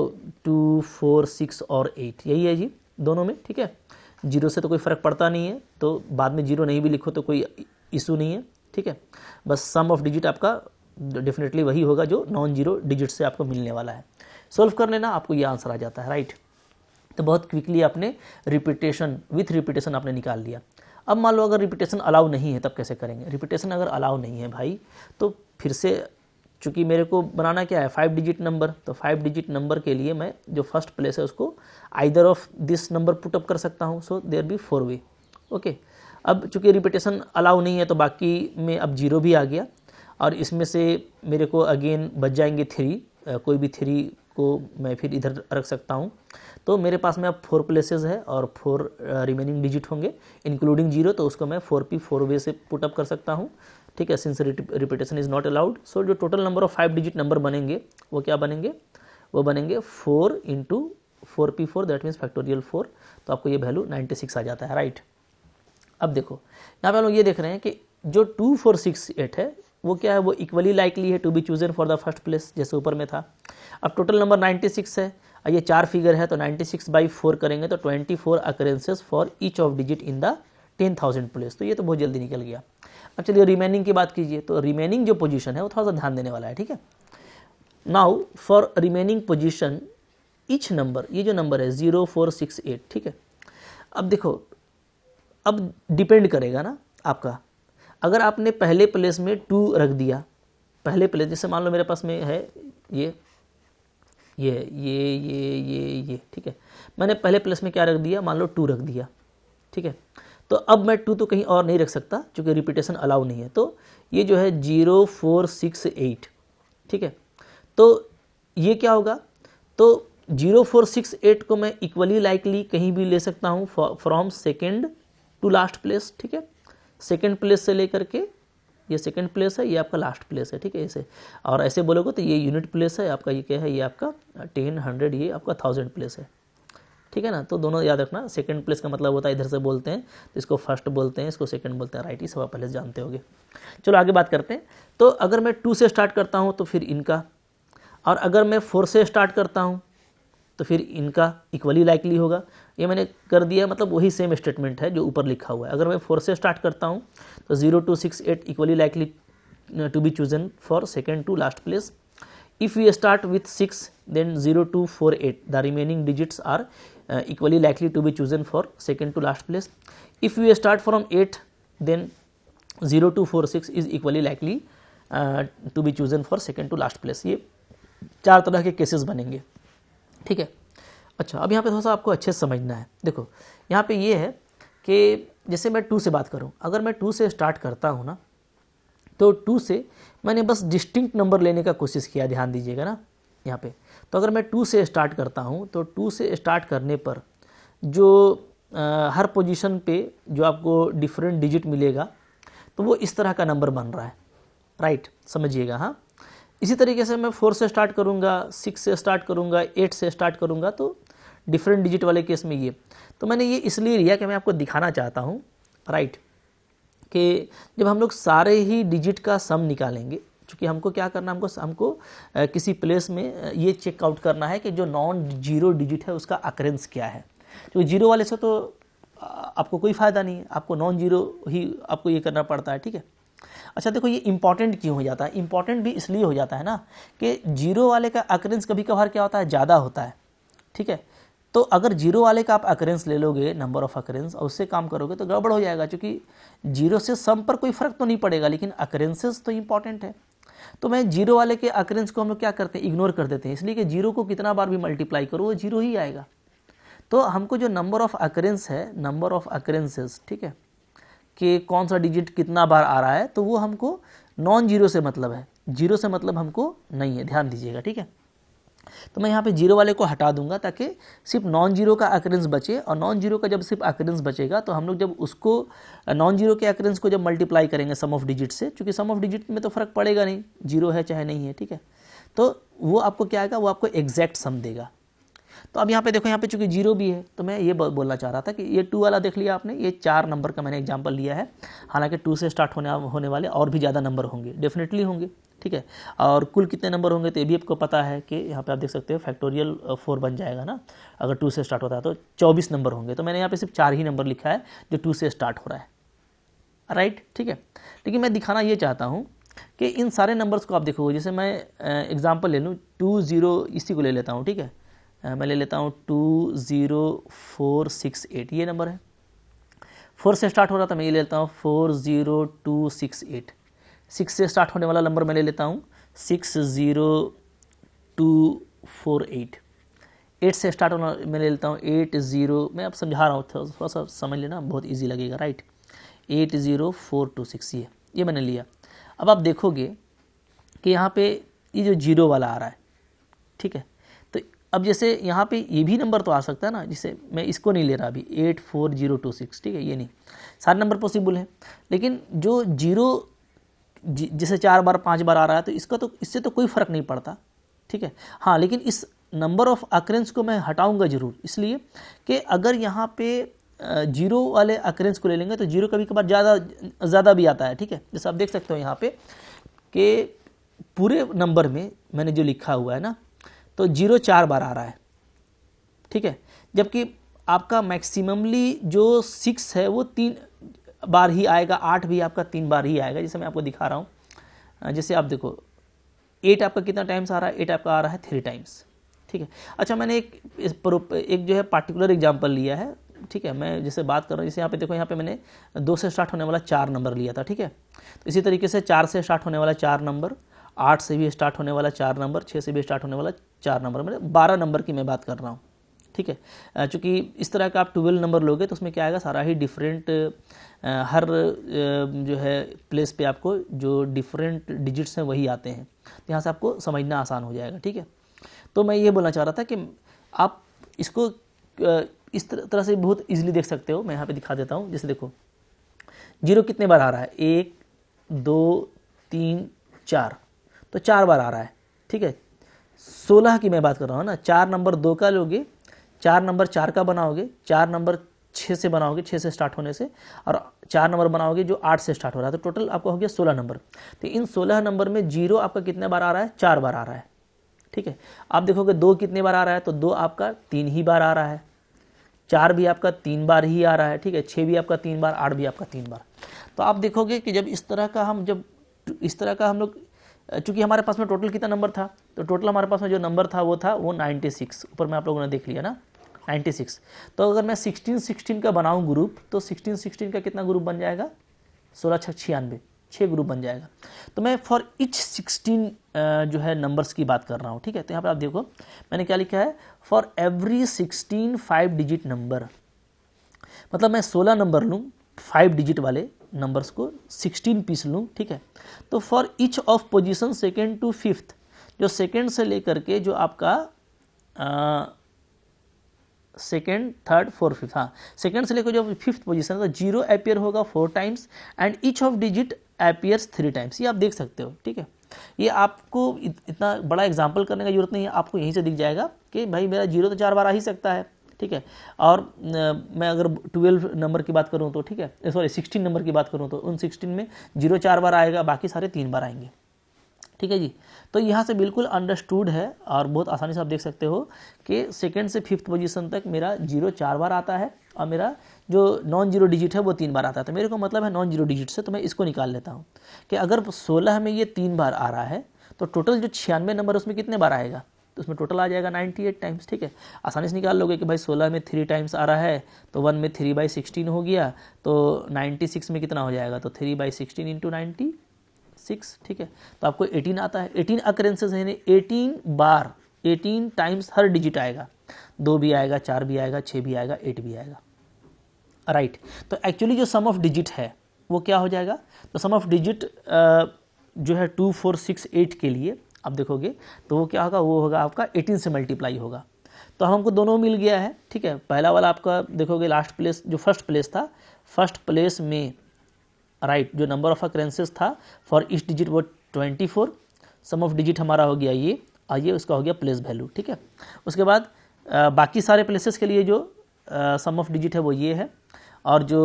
टू फोर सिक्स और एट यही है जी दोनों में ठीक है जीरो से तो कोई फ़र्क पड़ता नहीं है तो बाद में जीरो नहीं भी लिखो तो कोई इशू नहीं है ठीक है बस सम ऑफ डिजिट आपका डेफिनेटली वही होगा जो नॉन जीरो डिजिट से आपको मिलने वाला है सॉल्व कर लेना आपको ये आंसर आ जाता है राइट तो बहुत क्विकली आपने रिपीटेशन विथ रिपीटेशन आपने निकाल लिया अब मान लो अगर रिपीटेशन अलाउ नहीं है तब कैसे करेंगे रिपीटेशन अगर अलाउ नहीं है भाई तो फिर से चूँकि मेरे को बनाना क्या है फाइव डिजिट नंबर तो फाइव डिजिट नंबर के लिए मैं जो फर्स्ट प्लेस है उसको either of this number put up कर सकता हूँ so there be four way okay अब चूंकि रिपीटेशन अलाउ नहीं है तो बाकी में अब जीरो भी आ गया और इसमें से मेरे को अगेन बच जाएंगे थ्री कोई भी थ्री को मैं फिर इधर रख सकता हूँ तो मेरे पास में अब फोर प्लेसेस है और फोर रिमेनिंग डिजिट होंगे इंक्लूडिंग जीरो तो उसको मैं फोर पी फोर वे से पुटअप कर सकता हूँ ठीक है since repetition is not allowed so जो total number of five digit number बनेंगे वो क्या बनेंगे वो बनेंगे four into four P four that means factorial four तो आपको ये वैल्यू नाइन्टी सिक्स आ जाता है राइट अब देखो यहाँ पे हम लोग ये देख रहे हैं कि जो टू फोर सिक्स एट है वो क्या है वो इक्वली लाइकली है to be chosen for the first place जैसे ऊपर में था अब टोटल नंबर नाइन्टी सिक्स है ये चार फिगर है तो 96 सिक्स बाई फोर करेंगे तो 24 four occurrences for each of digit in the ten thousand place तो ये तो बहुत जल्दी निकल गया अब चलिए रिमेनिंग की बात कीजिए तो रिमेनिंग जो पोजीशन है वो थोड़ा सा ध्यान देने वाला है ठीक है now for remaining position each number ये जो नंबर है ज़ीरो फोर सिक्स एट ठीक है अब देखो अब डिपेंड करेगा ना आपका अगर आपने पहले प्लेस में टू रख दिया पहले प्लेस जैसे मान लो मेरे पास में है ये ये ये ये ये ये ठीक है मैंने पहले प्लस में क्या रख दिया मान लो टू रख दिया ठीक है तो अब मैं टू तो कहीं और नहीं रख सकता क्योंकि रिपीटेशन अलाउ नहीं है तो ये जो है जीरो फोर सिक्स एट ठीक है तो ये क्या होगा तो जीरो फोर सिक्स एट को मैं इक्वली लाइकली कहीं भी ले सकता हूँ from second to last place ठीक है सेकेंड प्लेस से लेकर के ये सेकेंड प्लेस है ये आपका लास्ट प्लेस है ठीक है ऐसे और ऐसे बोलोगे तो ये यूनिट प्लेस है आपका ये क्या है ये आपका टेन हंड्रेड ये आपका थाउजेंड प्लेस है ठीक है ना तो दोनों याद रखना सेकंड प्लेस का मतलब होता है इधर से बोलते हैं तो इसको फर्स्ट बोलते हैं इसको सेकंड बोलते हैं राइट ये सब आप पहले जानते होगे चलो आगे बात करते हैं तो अगर मैं टू से स्टार्ट करता हूँ तो फिर इनका और अगर मैं फोर से स्टार्ट करता हूँ तो फिर इनका इक्वली लाइकली होगा ये मैंने कर दिया मतलब वही सेम स्टेटमेंट है जो ऊपर लिखा हुआ है अगर मैं फोर से स्टार्ट करता हूँ तो zero two six eight equally likely to be chosen for second to last place if you start with six then zero two four eight the remaining digits are equally likely to be chosen for second to last place if you start from eight then zero two four six is equally likely to be chosen for second to last place ये चार तरह के cases बनेंगे ठीक है अच्छा अब यहाँ पे थोड़ा सा आपको अच्छे से समझना है देखो यहाँ पे ये है कि जैसे मैं टू से बात करूँ अगर मैं टू से स्टार्ट करता हूँ ना तो टू से मैंने बस डिस्टिंक्ट नंबर लेने का कोशिश किया ध्यान दीजिएगा ना यहाँ पे तो अगर मैं टू से स्टार्ट करता हूँ तो टू से स्टार्ट करने पर जो आ, हर पोजीशन पे जो आपको डिफरेंट डिजिट मिलेगा तो वो इस तरह का नंबर बन रहा है राइट समझिएगा हाँ इसी तरीके से मैं फोर से स्टार्ट करूँगा सिक्स से स्टार्ट करूँगा एट से स्टार्ट करूँगा तो डिफरेंट डिजिट वाले केस में ये तो मैंने ये इसलिए लिया कि मैं आपको दिखाना चाहता हूँ राइट कि जब हम लोग सारे ही डिजिट का सम निकालेंगे चूँकि हमको क्या करना हमको हमको किसी प्लेस में ये चेकआउट करना है कि जो नॉन जीरो डिजिट है उसका अक्रेंस क्या है क्योंकि जीरो तो वाले से तो आपको कोई फ़ायदा नहीं है आपको नॉन जीरो ही आपको ये करना पड़ता है ठीक है अच्छा देखो ये इंपॉर्टेंट क्यों हो जाता है इंपॉर्टेंट भी इसलिए हो जाता है ना कि जीरो वाले का अक्रेंस कभी कभार क्या होता है ज़्यादा होता है ठीक है तो अगर जीरो वाले का आप अक्रेंस ले लोगे नंबर ऑफ अक्रेंस और उससे काम करोगे तो गड़बड़ हो जाएगा क्योंकि जीरो से सम पर कोई फ़र्क तो नहीं पड़ेगा लेकिन अक्रेंसेस तो इंपॉर्टेंट है तो मैं जीरो वाले के अक्रेंस को हम लोग क्या करते हैं इग्नोर कर देते हैं इसलिए कि जीरो को कितना बार भी मल्टीप्लाई करो वो जीरो ही आएगा तो हमको जो नंबर ऑफ अक्रेंस है नंबर ऑफ अक्रेंसेस ठीक है कि कौन सा डिजिट कितना बार आ रहा है तो वो हमको नॉन जीरो से मतलब है जीरो से मतलब हमको नहीं है ध्यान दीजिएगा ठीक है तो मैं यहाँ पे जीरो वाले को हटा दूंगा ताकि सिर्फ नॉन जीरो का अक्रेंस बचे और नॉन जीरो का जब सिर्फ अक्रेंस बचेगा तो हम लोग जब उसको नॉन जीरो के अक्रेंस को जब मल्टीप्लाई करेंगे सम ऑफ डिजिट से क्योंकि सम ऑफ डिजिट में तो फ़र्क पड़ेगा नहीं जीरो है चाहे नहीं है ठीक है तो वो आपको क्या आएगा वो आपको एग्जैक्ट सम देगा तो अब यहाँ पे देखो यहाँ पे चूंकि जीरो भी है तो मैं ये बोलना चाह रहा था कि ये टू वाला देख लिया आपने ये चार नंबर का मैंने एग्जाम्पल लिया है हालांकि टू से स्टार्ट होने होने वाले और भी ज़्यादा नंबर होंगे डेफिनेटली होंगे ठीक है और कुल कितने नंबर होंगे तो ये भी आपको पता है कि यहाँ पे आप देख सकते हो फैक्टोरियल फोर बन जाएगा ना अगर टू से स्टार्ट होता है तो चौबीस नंबर होंगे तो मैंने यहाँ पे सिर्फ चार ही नंबर लिखा है जो टू से स्टार्ट हो रहा है राइट ठीक है लेकिन मैं दिखाना ये चाहता हूँ कि इन सारे नंबर्स को आप देखोगे जैसे मैं एग्ज़ाम्पल ले लूँ टू ज़ीरो इसी को ले लेता हूँ ठीक है मैं ले लेता हूँ two zero four six eight ये नंबर है फोर से स्टार्ट हो रहा था मैं ये ले लेता हूँ four zero two six eight six से स्टार्ट होने वाला नंबर मैं ले लेता हूँ six zero two four eight eight से स्टार्ट होना मैं ले लेता हूँ एट ज़ीरो मैं अब समझा रहा हूँ थोड़ा सा समझ लेना बहुत ईजी लगेगा right eight zero four two six ये ये मैंने लिया अब आप देखोगे कि यहाँ पे ये जो जीरो वाला आ रहा है ठीक है अब जैसे यहाँ पे ये भी नंबर तो आ सकता है ना जैसे मैं इसको नहीं ले रहा अभी eight four zero two six ठीक है ये नहीं सारे नंबर पॉसिबल है लेकिन जो जीरो जैसे चार बार पाँच बार आ रहा है तो इसका तो इससे तो कोई फ़र्क नहीं पड़ता ठीक है हाँ लेकिन इस नंबर ऑफ अक्रेंस को मैं हटाऊंगा ज़रूर इसलिए कि अगर यहाँ पे जीरो वाले अक्रेंस को ले लेंगे तो जीरो कभी कभार ज़्यादा ज़्यादा भी आता है ठीक है जैसे आप देख सकते हो यहाँ पे कि पूरे नंबर में मैंने जो लिखा हुआ है ना तो जीरो चार बार आ रहा है ठीक है जबकि आपका मैक्सिममली जो सिक्स है वो तीन बार ही आएगा आठ भी आपका तीन बार ही आएगा जैसे मैं आपको दिखा रहा हूँ जैसे आप देखो एट आपका कितना टाइम्स आ रहा है एट आपका आ रहा है थ्री टाइम्स ठीक है अच्छा मैंने एक एक जो है पार्टिकुलर एग्जाम्पल लिया है ठीक है मैं जैसे बात कर रहा हूँ जैसे यहाँ पे देखो यहाँ पे मैंने दो से स्टार्ट होने वाला चार नंबर लिया था ठीक है तो इसी तरीके से चार से स्टार्ट होने वाला चार नंबर आठ से भी स्टार्ट होने वाला चार नंबर छः से भी स्टार्ट होने वाला चार नंबर मतलब बारह नंबर की मैं बात कर रहा हूँ ठीक है चूँकि इस तरह का आप ट्वेल्व नंबर लोगे तो उसमें क्या आएगा सारा ही डिफरेंट हर जो है प्लेस पे आपको जो डिफरेंट डिजिट्स हैं वही आते हैं तो यहाँ से आपको समझना आसान हो जाएगा ठीक है तो मैं ये बोलना चाह रहा था कि आप इसको इस तरह से बहुत ईजिली देख सकते हो मैं यहाँ पे दिखा देता हूँ जैसे देखो जीरो कितने बार आ रहा है एक दो तीन चार तो चार बार आ रहा है ठीक है सोलह की मैं बात कर रहा हूँ ना चार नंबर दो का लोगे चार नंबर चार का बनाओगे चार नंबर छः से बनाओगे छः से स्टार्ट होने से और चार नंबर बनाओगे जो आठ से स्टार्ट हो रहा है तो टोटल आपका हो गया सोलह नंबर तो इन सोलह नंबर में जीरो आपका कितने बार आ रहा है चार बार आ रहा है ठीक है आप देखोगे दो कितने बार आ रहा है तो दो आपका तीन ही बार आ रहा है चार भी आपका तीन बार ही आ रहा है ठीक है छः भी आपका तीन बार आठ भी आपका तीन बार तो आप देखोगे कि जब इस तरह का हम जब इस तरह का हम लोग चूंकि हमारे पास में टोटल कितना नंबर था तो टोटल हमारे पास में जो नंबर था वो था वो 96 ऊपर में आप लोगों ने देख लिया ना 96 तो अगर मैं 16 16 का बनाऊँ ग्रुप तो 16 16 का कितना ग्रुप बन जाएगा सोलह छः छियानवे छः ग्रुप बन जाएगा तो मैं फॉर इच सिक्सटीन जो है नंबर्स की बात कर रहा हूँ ठीक है तो यहाँ पर आप देखो मैंने क्या लिखा है for every sixteen five digit number मतलब मैं सोलह नंबर लूँ फाइव डिजिट वाले नंबर्स को 16 पीस लूँ ठीक है तो for each of position second to fifth जो सेकेंड से लेकर के जो आपका सेकेंड थर्ड फोर फिफ्थ हाँ सेकेंड से लेकर जो फिफ्थ पोजिशन तो जीरो एपियर होगा four times and each of digit appears three times ये आप देख सकते हो ठीक है ये आपको इतना बड़ा एग्जाम्पल करने का जरूरत नहीं है आपको यहीं से दिख जाएगा कि भाई मेरा जीरो तो चार बार आ ही सकता है ठीक है और मैं अगर ट्वेल्व नंबर की बात करूँ तो ठीक है सॉरी सिक्सटीन नंबर की बात करूँ तो उन सिक्सटीन में जीरो चार बार आएगा बाकी सारे तीन बार आएंगे ठीक है जी तो यहाँ से बिल्कुल अंडरस्टूड है और बहुत आसानी से आप देख सकते हो कि सेकेंड से फिफ्थ पोजीशन तक मेरा जीरो चार बार आता है और मेरा जो नॉन जीरो डिजिट है वो तीन बार आता है तो मेरे को मतलब है नॉन जीरो डिजिट से तो मैं इसको निकाल लेता हूँ कि अगर सोलह में ये तीन बार आ रहा है तो टोटल जो छियानवे नंबर उसमें कितने बार आएगा तो उसमें टोटल आ जाएगा 98 टाइम्स ठीक है आसानी से निकाल लोगे कि भाई 16 में थ्री टाइम्स आ रहा है तो वन में थ्री बाई सिक्सटीन हो गया तो 96 में कितना हो जाएगा तो three by sixteen into ninety six ठीक है तो आपको एटीन आता है एटीन अकरेंसेज है एटीन बार एटीन टाइम्स हर डिजिट आएगा दो भी आएगा चार भी आएगा छः भी आएगा एट भी आएगा राइट right. तो एक्चुअली जो सम ऑफ डिजिट है वो क्या हो जाएगा तो सम ऑफ डिजिट जो है टू फोर सिक्स एट के लिए आप देखोगे तो वो क्या होगा वो होगा आपका एटीन से मल्टीप्लाई होगा तो हमको दोनों मिल गया है ठीक है पहला वाला आपका देखोगे लास्ट प्लेस जो फर्स्ट प्लेस था फर्स्ट प्लेस में राइट right, जो नंबर ऑफ अक्रेंसेस था फॉर ईच डिजिट वो twenty four sum of digit हमारा हो गया ये आइए उसका हो गया प्लेस वैल्यू ठीक है उसके बाद आ, बाकी सारे प्लेसेस के लिए जो सम ऑफ डिजिट है वो ये है और जो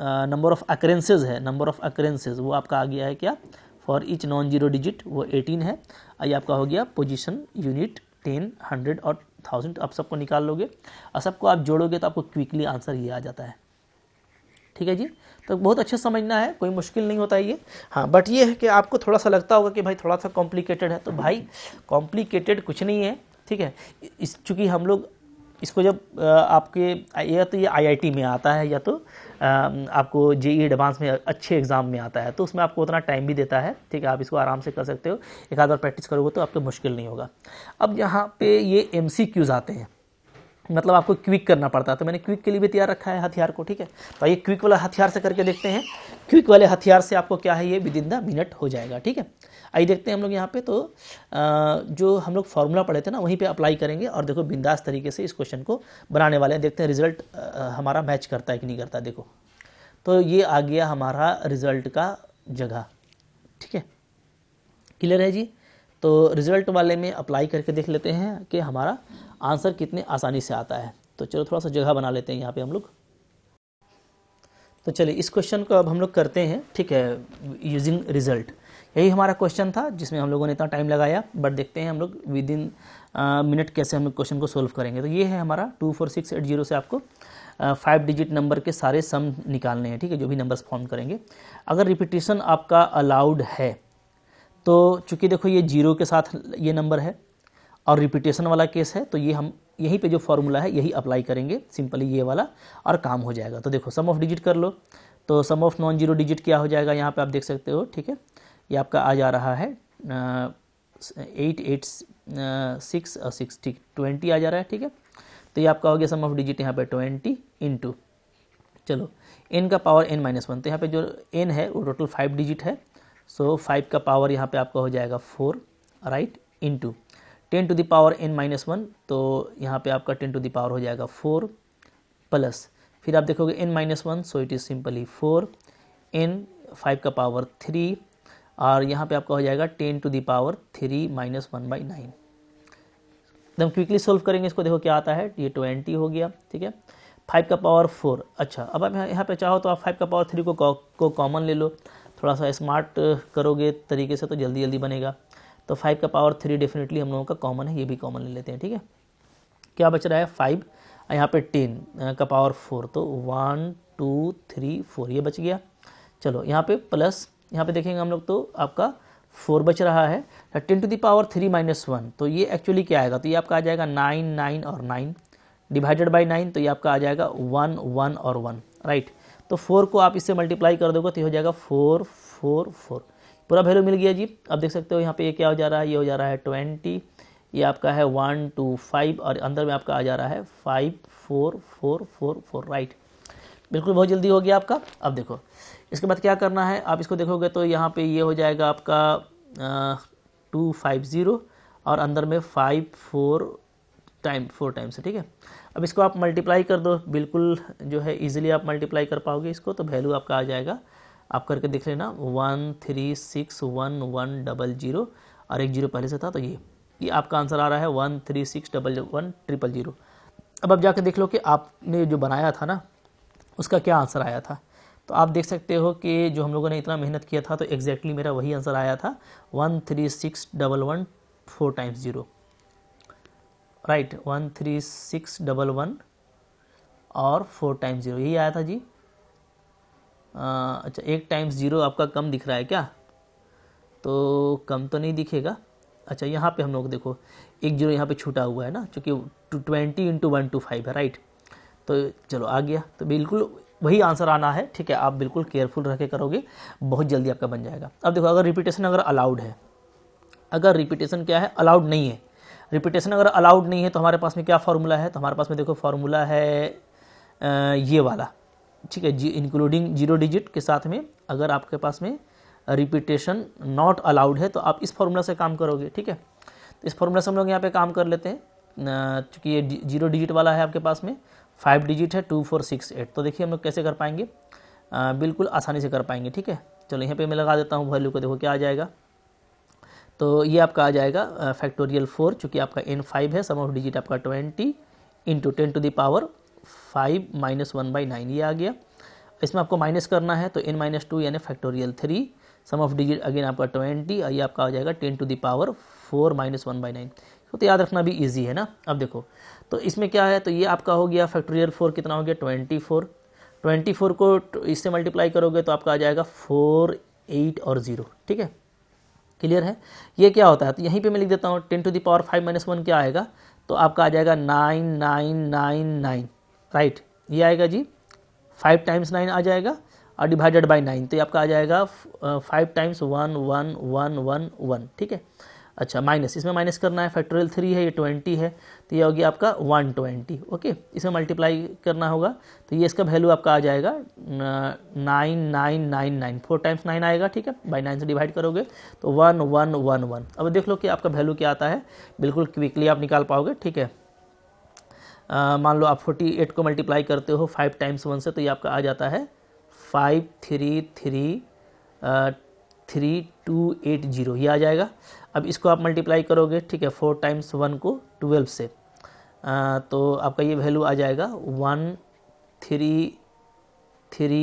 नंबर ऑफ अक्रेंसेज है नंबर ऑफ अक्रेंसेज वो आपका आ गया है क्या for each non zero digit वो एटीन है ये आपका हो गया पोजीशन यूनिट टेन हंड्रेड और थाउजेंड आप सबको निकाल लोगे और सबको आप जोड़ोगे तो आपको क्विकली आंसर ये आ जाता है ठीक है जी तो बहुत अच्छे समझना है कोई मुश्किल नहीं होता है ये हाँ बट ये है कि आपको थोड़ा सा लगता होगा कि भाई थोड़ा सा कॉम्प्लिकेटेड है तो भाई कॉम्प्लिकेटेड कुछ नहीं है ठीक है इस चूँकि हम लोग इसको जब आपके या तो ये आईआईटी में आता है या तो आपको जे ई एडवांस में अच्छे एग्ज़ाम में आता है तो उसमें आपको उतना टाइम भी देता है ठीक है आप इसको आराम से कर सकते हो एक आध बार प्रैक्टिस करोगे तो आपको मुश्किल नहीं होगा अब यहाँ पे ये एम आते हैं मतलब आपको क्विक करना पड़ता है तो मैंने क्विक के लिए भी तैयार रखा है हथियार को ठीक है तो ये क्विक वाला हथियार से करके देखते हैं क्विक वाले हथियार से आपको क्या है ये विद इन द मिनट हो जाएगा ठीक है आइए देखते हैं हम लोग यहाँ पे तो जो हम लोग फार्मूला पढ़े थे ना वहीं पे अप्लाई करेंगे और देखो बिंदास तरीके से इस क्वेश्चन को बनाने वाले हैं देखते हैं रिजल्ट हमारा मैच करता है कि नहीं करता देखो तो ये आ गया हमारा रिजल्ट का जगह ठीक है क्लियर है जी तो रिज़ल्ट वाले में अप्लाई करके देख लेते हैं कि हमारा आंसर कितने आसानी से आता है तो चलो थोड़ा सा जगह बना लेते हैं यहाँ पे हम लोग तो चलिए इस क्वेश्चन को अब हम लोग करते हैं ठीक है यूजिंग रिज़ल्ट यही हमारा क्वेश्चन था जिसमें हम लोगों ने इतना टाइम लगाया बट देखते हैं हम लोग विद इन मिनट कैसे हम लोग क्वेश्चन को सोल्व करेंगे तो ये है हमारा two four six eight zero से आपको फाइव डिजिट नंबर के सारे सम निकालने हैं ठीक है जो भी नंबर्स फॉर्म करेंगे अगर रिपीटेशन आपका अलाउड है तो चूँकि देखो ये जीरो के साथ ये नंबर है और रिपीटेशन वाला केस है तो ये हम यहीं पे जो फार्मूला है यही अप्लाई करेंगे सिंपली ये वाला और काम हो जाएगा तो देखो सम ऑफ डिजिट कर लो तो sum of non zero digit क्या हो जाएगा यहाँ पे आप देख सकते हो ठीक है ये आपका आ जा रहा है एट एट सिक्स और सिक्स ठीक ट्वेंटी आ जा रहा है ठीक है तो ये आपका हो गया सम ऑफ डिजिट यहाँ पर ट्वेंटी इन चलो एन का पावर एन माइनस वन तो यहाँ पे जो एन है वो टोटल फाइव डिजिट है सो फाइव का पावर यहाँ पे आपका हो जाएगा four right into ten to the power n minus one तो यहाँ पे आपका टेन टू दावर हो जाएगा फोर प्लस फिर आप देखोगे n minus one so it is simply four n five का पावर थ्री और यहाँ पे आपका हो जाएगा ten to the power three minus one by nine एकदम क्विकली सोल्व करेंगे इसको देखो क्या आता है ये ट्वेंटी हो गया ठीक है फाइव का पावर फोर अच्छा अब आप यहाँ पे चाहो तो आप फाइव का पावर थ्री को कॉमन ले लो थोड़ा सा स्मार्ट करोगे तरीके से तो जल्दी जल्दी बनेगा तो फाइव का पावर थ्री डेफिनेटली हम लोगों का कॉमन है ये भी कॉमन ले लेते हैं ठीक है क्या बच रहा है फाइव यहाँ पे टेन का पावर फोर तो वन टू थ्री फोर ये बच गया चलो यहाँ पे प्लस यहाँ पे देखेंगे हम लोग तो आपका फोर बच रहा है ten to the power three minus one तो ये एक्चुअली क्या आएगा तो ये आपका आ जाएगा नाइन नाइन और नाइन डिवाइडेड बाई नाइन तो ये आपका आ जाएगा वन वन और वन राइट तो फोर को आप इससे मल्टीप्लाई कर दोगे तो हो जाएगा फोर फोर फोर पूरा वैल्यू मिल गया जी अब देख सकते हो यहाँ पे ये क्या हो जा रहा है ये हो जा रहा है ट्वेंटी ये आपका है वन टू फाइव और अंदर में आपका आ जा रहा है five four four four four right बिल्कुल बहुत जल्दी हो गया आपका अब देखो इसके बाद क्या करना है आप इसको देखोगे तो यहाँ पे ये हो जाएगा आपका टू फाइव ज़ीरो और अंदर में five four time four times ठीक है अब इसको आप मल्टीप्लाई कर दो बिल्कुल जो है इजीली आप मल्टीप्लाई कर पाओगे इसको तो वैल्यू आपका आ जाएगा आप करके देख लेना one three six one one double zero और एक जीरो पहले से था तो ये ये आपका आंसर आ रहा है one three six double one triple zero अब आप जाके देख लो कि आपने जो बनाया था ना उसका क्या आंसर आया था तो आप देख सकते हो कि जो हम लोगों ने इतना मेहनत किया था तो एग्जैक्टली exactly मेरा वही आंसर आया था one three six double one four times zero right one three six double one और फोर टाइम्स ज़ीरो यही आया था जी अच्छा एक टाइम्स ज़ीरो आपका कम दिख रहा है क्या तो कम तो नहीं दिखेगा अच्छा यहाँ पे हम लोग देखो एक जीरो यहाँ पे छूटा हुआ है ना चूँकि twenty into one two five है राइट तो चलो आ गया तो बिल्कुल वही आंसर आना है ठीक है आप बिल्कुल केयरफुल रह के करोगे बहुत जल्दी आपका बन जाएगा अब देखो अगर रिपीटेशन अगर अलाउड है अगर रिपीटेशन क्या है अलाउड नहीं है रिपीटेशन अगर अलाउड नहीं है तो हमारे पास में क्या फार्मूला है तो हमारे पास में देखो फार्मूला है ये वाला ठीक है जी इंक्लूडिंग जीरो डिजिट के साथ में अगर आपके पास में रिपीटेशन नॉट अलाउड है तो आप इस फार्मूला से काम करोगे ठीक है तो इस फार्मूला से हम लोग यहाँ पे काम कर लेते हैं चूँकि ये जीरो डिजिट वाला है आपके पास में फाइव डिजिट है टू फोर सिक्स एट तो देखिए हम लोग कैसे कर पाएंगे आ, बिल्कुल आसानी से कर पाएंगे ठीक है चलो यहाँ पे मैं लगा देता हूँ वैल्यू को देखो क्या आ जाएगा तो ये आपका आ जाएगा फैक्टोरियल फोर चूँकि आपका एन फाइव है सम ऑफ डिजिट आपका twenty into ten to power five minus one by nine ये आ गया इसमें आपको माइनस करना है तो एन माइनस टू यानी factorial three sum of digit again आपका ट्वेंटी ये आपका आ जाएगा ten to power four minus one by nine तो याद रखना भी ईजी है ना अब देखो तो इसमें क्या है तो ये आपका हो गया फैक्टोरियल फोर कितना हो गया ट्वेंटी फोर ट्वेंटी फोर को इससे मल्टीप्लाई करोगे तो आपका आ जाएगा फोर एट और ज़ीरो ठीक है क्लियर है ये क्या होता है तो यहीं पे मैं लिख देता हूँ ten to the power five minus one क्या आएगा तो आपका आ जाएगा nine nine nine nine right ये आएगा जी फाइव टाइम्स नाइन आ जाएगा और डिवाइडेड बाई नाइन तो ये आपका आ जाएगा five times one one one one one ठीक है अच्छा माइनस इसमें माइनस करना है फैक्टोरियल थ्री है ये ट्वेंटी है तो ये होगी आपका वन ट्वेंटी ओके इसमें मल्टीप्लाई करना होगा तो ये इसका वैल्यू आपका आ जाएगा nine nine nine nine four times nine आएगा ठीक है बाई नाइन से डिवाइड करोगे तो वन वन वन वन अब देख लो कि आपका वैल्यू क्या आता है बिल्कुल क्विकली आप निकाल पाओगे ठीक है मान लो आप फोर्टी एट को मल्टीप्लाई करते हो फाइव टाइम्स वन से तो ये आपका आ जाता है five three three three two eight zero ये आ जाएगा अब इसको आप मल्टीप्लाई करोगे ठीक है फोर टाइम्स वन को ट्वेल्व से आ, तो आपका ये वैल्यू आ जाएगा one three three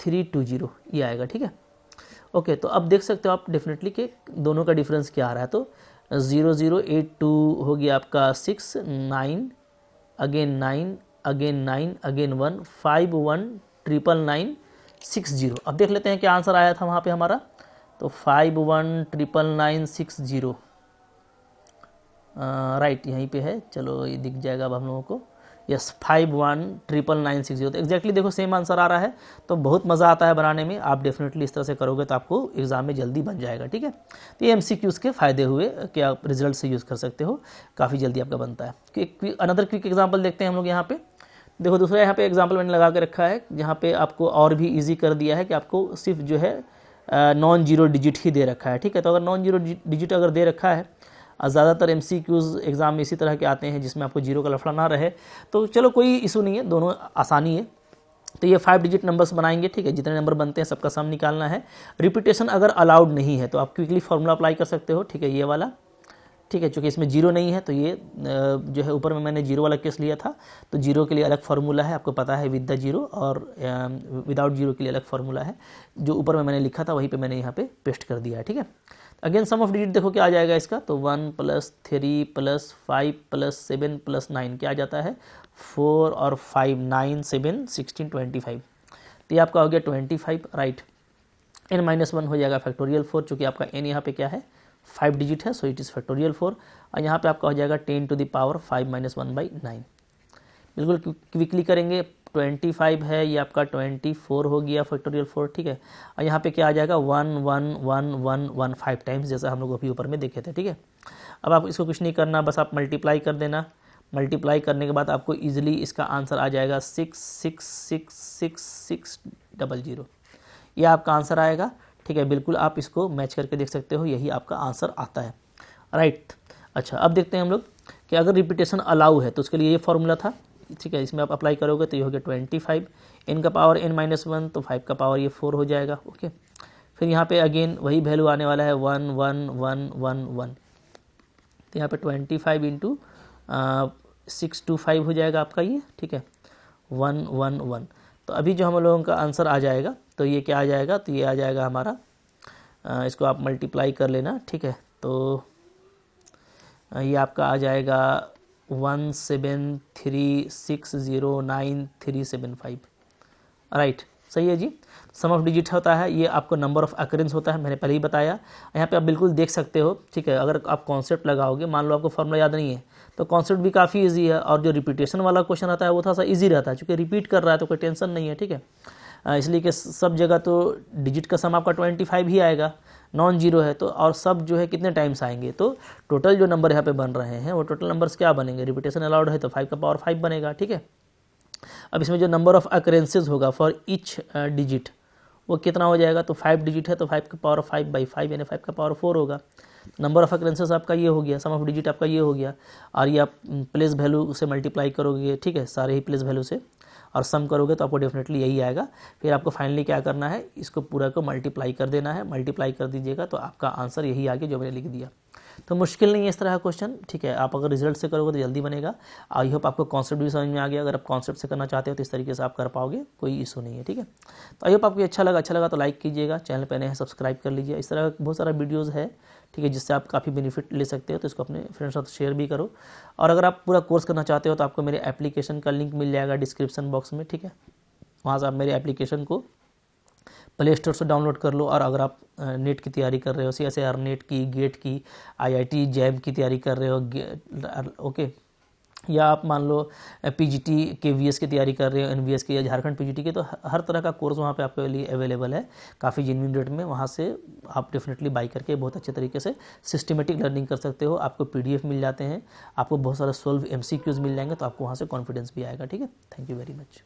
three two zero ये आएगा ठीक है ओके तो अब देख सकते हो आप डेफिनेटली कि दोनों का डिफरेंस क्या आ रहा है तो ज़ीरो ज़ीरो एट टू हो गया आपका six nine again nine again nine again one five one triple nine six zero अब देख लेते हैं क्या आंसर आया था वहाँ पे हमारा तो five one triple nine six zero right यहीं पे है चलो ये दिख जाएगा अब हम लोगों को yes five one triple nine six zero तो एक्जैक्टली देखो सेम आंसर आ रहा है तो बहुत मज़ा आता है बनाने में आप डेफिनेटली इस तरह से करोगे तो आपको एग्ज़ाम में जल्दी बन जाएगा ठीक है तो ये एम के फ़ायदे हुए कि आप रिजल्ट से यूज़ कर सकते हो काफ़ी जल्दी आपका बनता है अनदर क्विक एग्जाम्पल देखते हैं हम लोग यहाँ पर देखो दूसरा यहाँ पे एग्जाम्पल मैंने लगा के रखा है जहाँ पे आपको और भी इजी कर दिया है कि आपको सिर्फ जो है नॉन जीरो डिजिट ही दे रखा है ठीक है तो अगर नॉन जीरो डिजिट अगर दे रखा है ज़्यादातर एम सी क्यूज़ एग्ज़ाम में इसी तरह के आते हैं जिसमें आपको जीरो का लफड़ा ना रहे तो चलो कोई इशू नहीं है दोनों आसानी है तो ये फाइव डिजिट नंबर्स बनाएंगे ठीक है जितने नंबर बनते हैं सबका सम निकालना है रिपीटेशन अगर अलाउड नहीं है तो आप क्विकली फार्मूला अप्लाई कर सकते हो ठीक है ये वाला ठीक है चूंकि इसमें जीरो नहीं है तो ये जो है ऊपर में मैंने जीरो वाला केस लिया था तो जीरो के लिए अलग फार्मूला है आपको पता है विद द जीरो और विदाउट जीरो के लिए अलग फार्मूला है जो ऊपर में मैंने लिखा था वहीं पे मैंने यहाँ पे पेस्ट कर दिया है ठीक है अगेन सम ऑफ डिजिट देखो क्या आ जाएगा इसका तो one plus three plus five plus seven plus nine क्या आ जाता है फोर और five nine seven sixteen twenty five तो ये आपका हो गया twenty five right n minus one हो जाएगा फैक्टोरियल फोर चूँकि आपका एन यहाँ पे क्या है फाइव डिजिट है so it is factorial four और यहाँ पे आपका हो जाएगा ten to the power five minus one by nine बिल्कुल क्विकली करेंगे ट्वेंटी फाइव है ये आपका ट्वेंटी फोर हो गया फैक्टोरियल फोर ठीक है और यहाँ पे क्या आ जाएगा one one one one one five times जैसा हम लोग अभी ऊपर में देखे थे ठीक है अब आप इसको कुछ नहीं करना बस आप मल्टीप्लाई कर देना मल्टीप्लाई करने के बाद आपको ईजिली इसका आंसर आ जाएगा six six six six six double zero ये आपका आंसर आएगा ठीक है बिल्कुल आप इसको मैच करके देख सकते हो यही आपका आंसर आता है राइट अच्छा अब देखते हैं हम लोग कि अगर रिपीटेशन अलाउ है तो उसके लिए ये फॉर्मूला था ठीक है इसमें आप अप्लाई करोगे तो ये हो गया ट्वेंटी फाइव एन का पावर एन माइनस वन तो फाइव का पावर ये फोर हो जाएगा ओके फिर यहाँ पे अगेन वही वैल्यू आने वाला है one one one one one तो यहाँ पे twenty five into six two five हो जाएगा आपका ये ठीक है वन वन वन तो अभी जो हम लोगों का आंसर आ जाएगा तो ये क्या आ जाएगा तो ये आ जाएगा हमारा इसको आप मल्टीप्लाई कर लेना ठीक है तो ये आपका आ जाएगा one seven three six zero nine three seven five right सही है जी सम ऑफ डिजिट होता है ये आपको नंबर ऑफ अकरेंस होता है मैंने पहले ही बताया यहाँ पे आप बिल्कुल देख सकते हो ठीक है अगर आप कॉन्सेप्ट लगाओगे मान लो आपको फॉर्मूला याद नहीं है तो कॉन्सेप्ट भी काफ़ी ईजी है और जो रिपीटेशन वाला क्वेश्चन आता है वो थोड़ा सा ईजी रहता है चूँकि रिपीट कर रहा है तो कोई टेंशन नहीं है ठीक है इसलिए कि सब जगह तो डिजिट का सम आपका ट्वेंटी फाइव ही आएगा नॉन जीरो है तो और सब जो है कितने टाइम्स आएंगे तो टोटल जो नंबर यहाँ पे बन रहे हैं वो टोटल नंबर्स क्या बनेंगे रिपीटेशन अलाउड है तो फाइव का पावर फाइव बनेगा ठीक है अब इसमें जो नंबर ऑफ अकरेंसेज होगा फॉर ईच डिजिट वो कितना हो जाएगा तो फाइव डिजिट है तो फाइव का पावर फाइव बाई फाइव यानी फाइव का पावर फोर होगा नंबर ऑफ अक्रेंसेज आपका ये हो गया सम ऑफ डिजिट आपका ये हो गया और ये आप प्लेस वैल्यू से मल्टीप्लाई करोगे ठीक है सारे ही प्लेस वैल्यू से और सम करोगे तो आपको डेफिनेटली यही आएगा फिर आपको फाइनली क्या करना है इसको पूरा को मल्टीप्लाई कर देना है मल्टीप्लाई कर दीजिएगा तो आपका आंसर यही आ गया जो मैंने लिख दिया तो मुश्किल नहीं है इस तरह का क्वेश्चन ठीक है आप अगर रिजल्ट से करोगे तो जल्दी बनेगा आई होप आपको कॉन्सेप्ट भी समझ में आ गया अगर आप कॉन्सेप्ट से करना चाहते हो तो इस तरीके से आप कर पाओगे कोई इशू नहीं है ठीक है तो आई होप आपको अच्छा लगा अच्छा लगा तो लाइक कीजिएगा चैनल पर नए सब्सक्राइब कर लीजिए इस तरह बहुत सारा वीडियोज़ है ठीक है जिससे आप काफ़ी बेनिफिट ले सकते हो तो इसको अपने फ्रेंड्स साथ शेयर भी करो और अगर आप पूरा कोर्स करना चाहते हो तो आपको मेरे एप्लीकेशन का लिंक मिल जाएगा डिस्क्रिप्शन बॉक्स में ठीक है वहाँ से आप मेरे एप्लीकेशन को प्ले स्टोर से डाउनलोड कर लो और अगर आप नेट की तैयारी कर रहे हो सी एस नेट की गेट की आई आई टी जैम की तैयारी कर रहे हो ओके या आप मान लो पीजीटी के वीएस की तैयारी कर रहे हो एनवीएस के या झारखंड पीजीटी के तो हर तरह का कोर्स वहाँ पे आपके लिए अवेलेबल है काफ़ी जिनविन रेट में वहाँ से आप डेफिनेटली बाई करके बहुत अच्छे तरीके से सिस्टमेटिक लर्निंग कर सकते हो आपको पीडीएफ मिल जाते हैं आपको बहुत सारे सोल्व क्यूज मिल जाएंगे तो आपको वहाँ से कॉन्फिडेंस भी आएगा ठीक है थैंक यू वेरी मच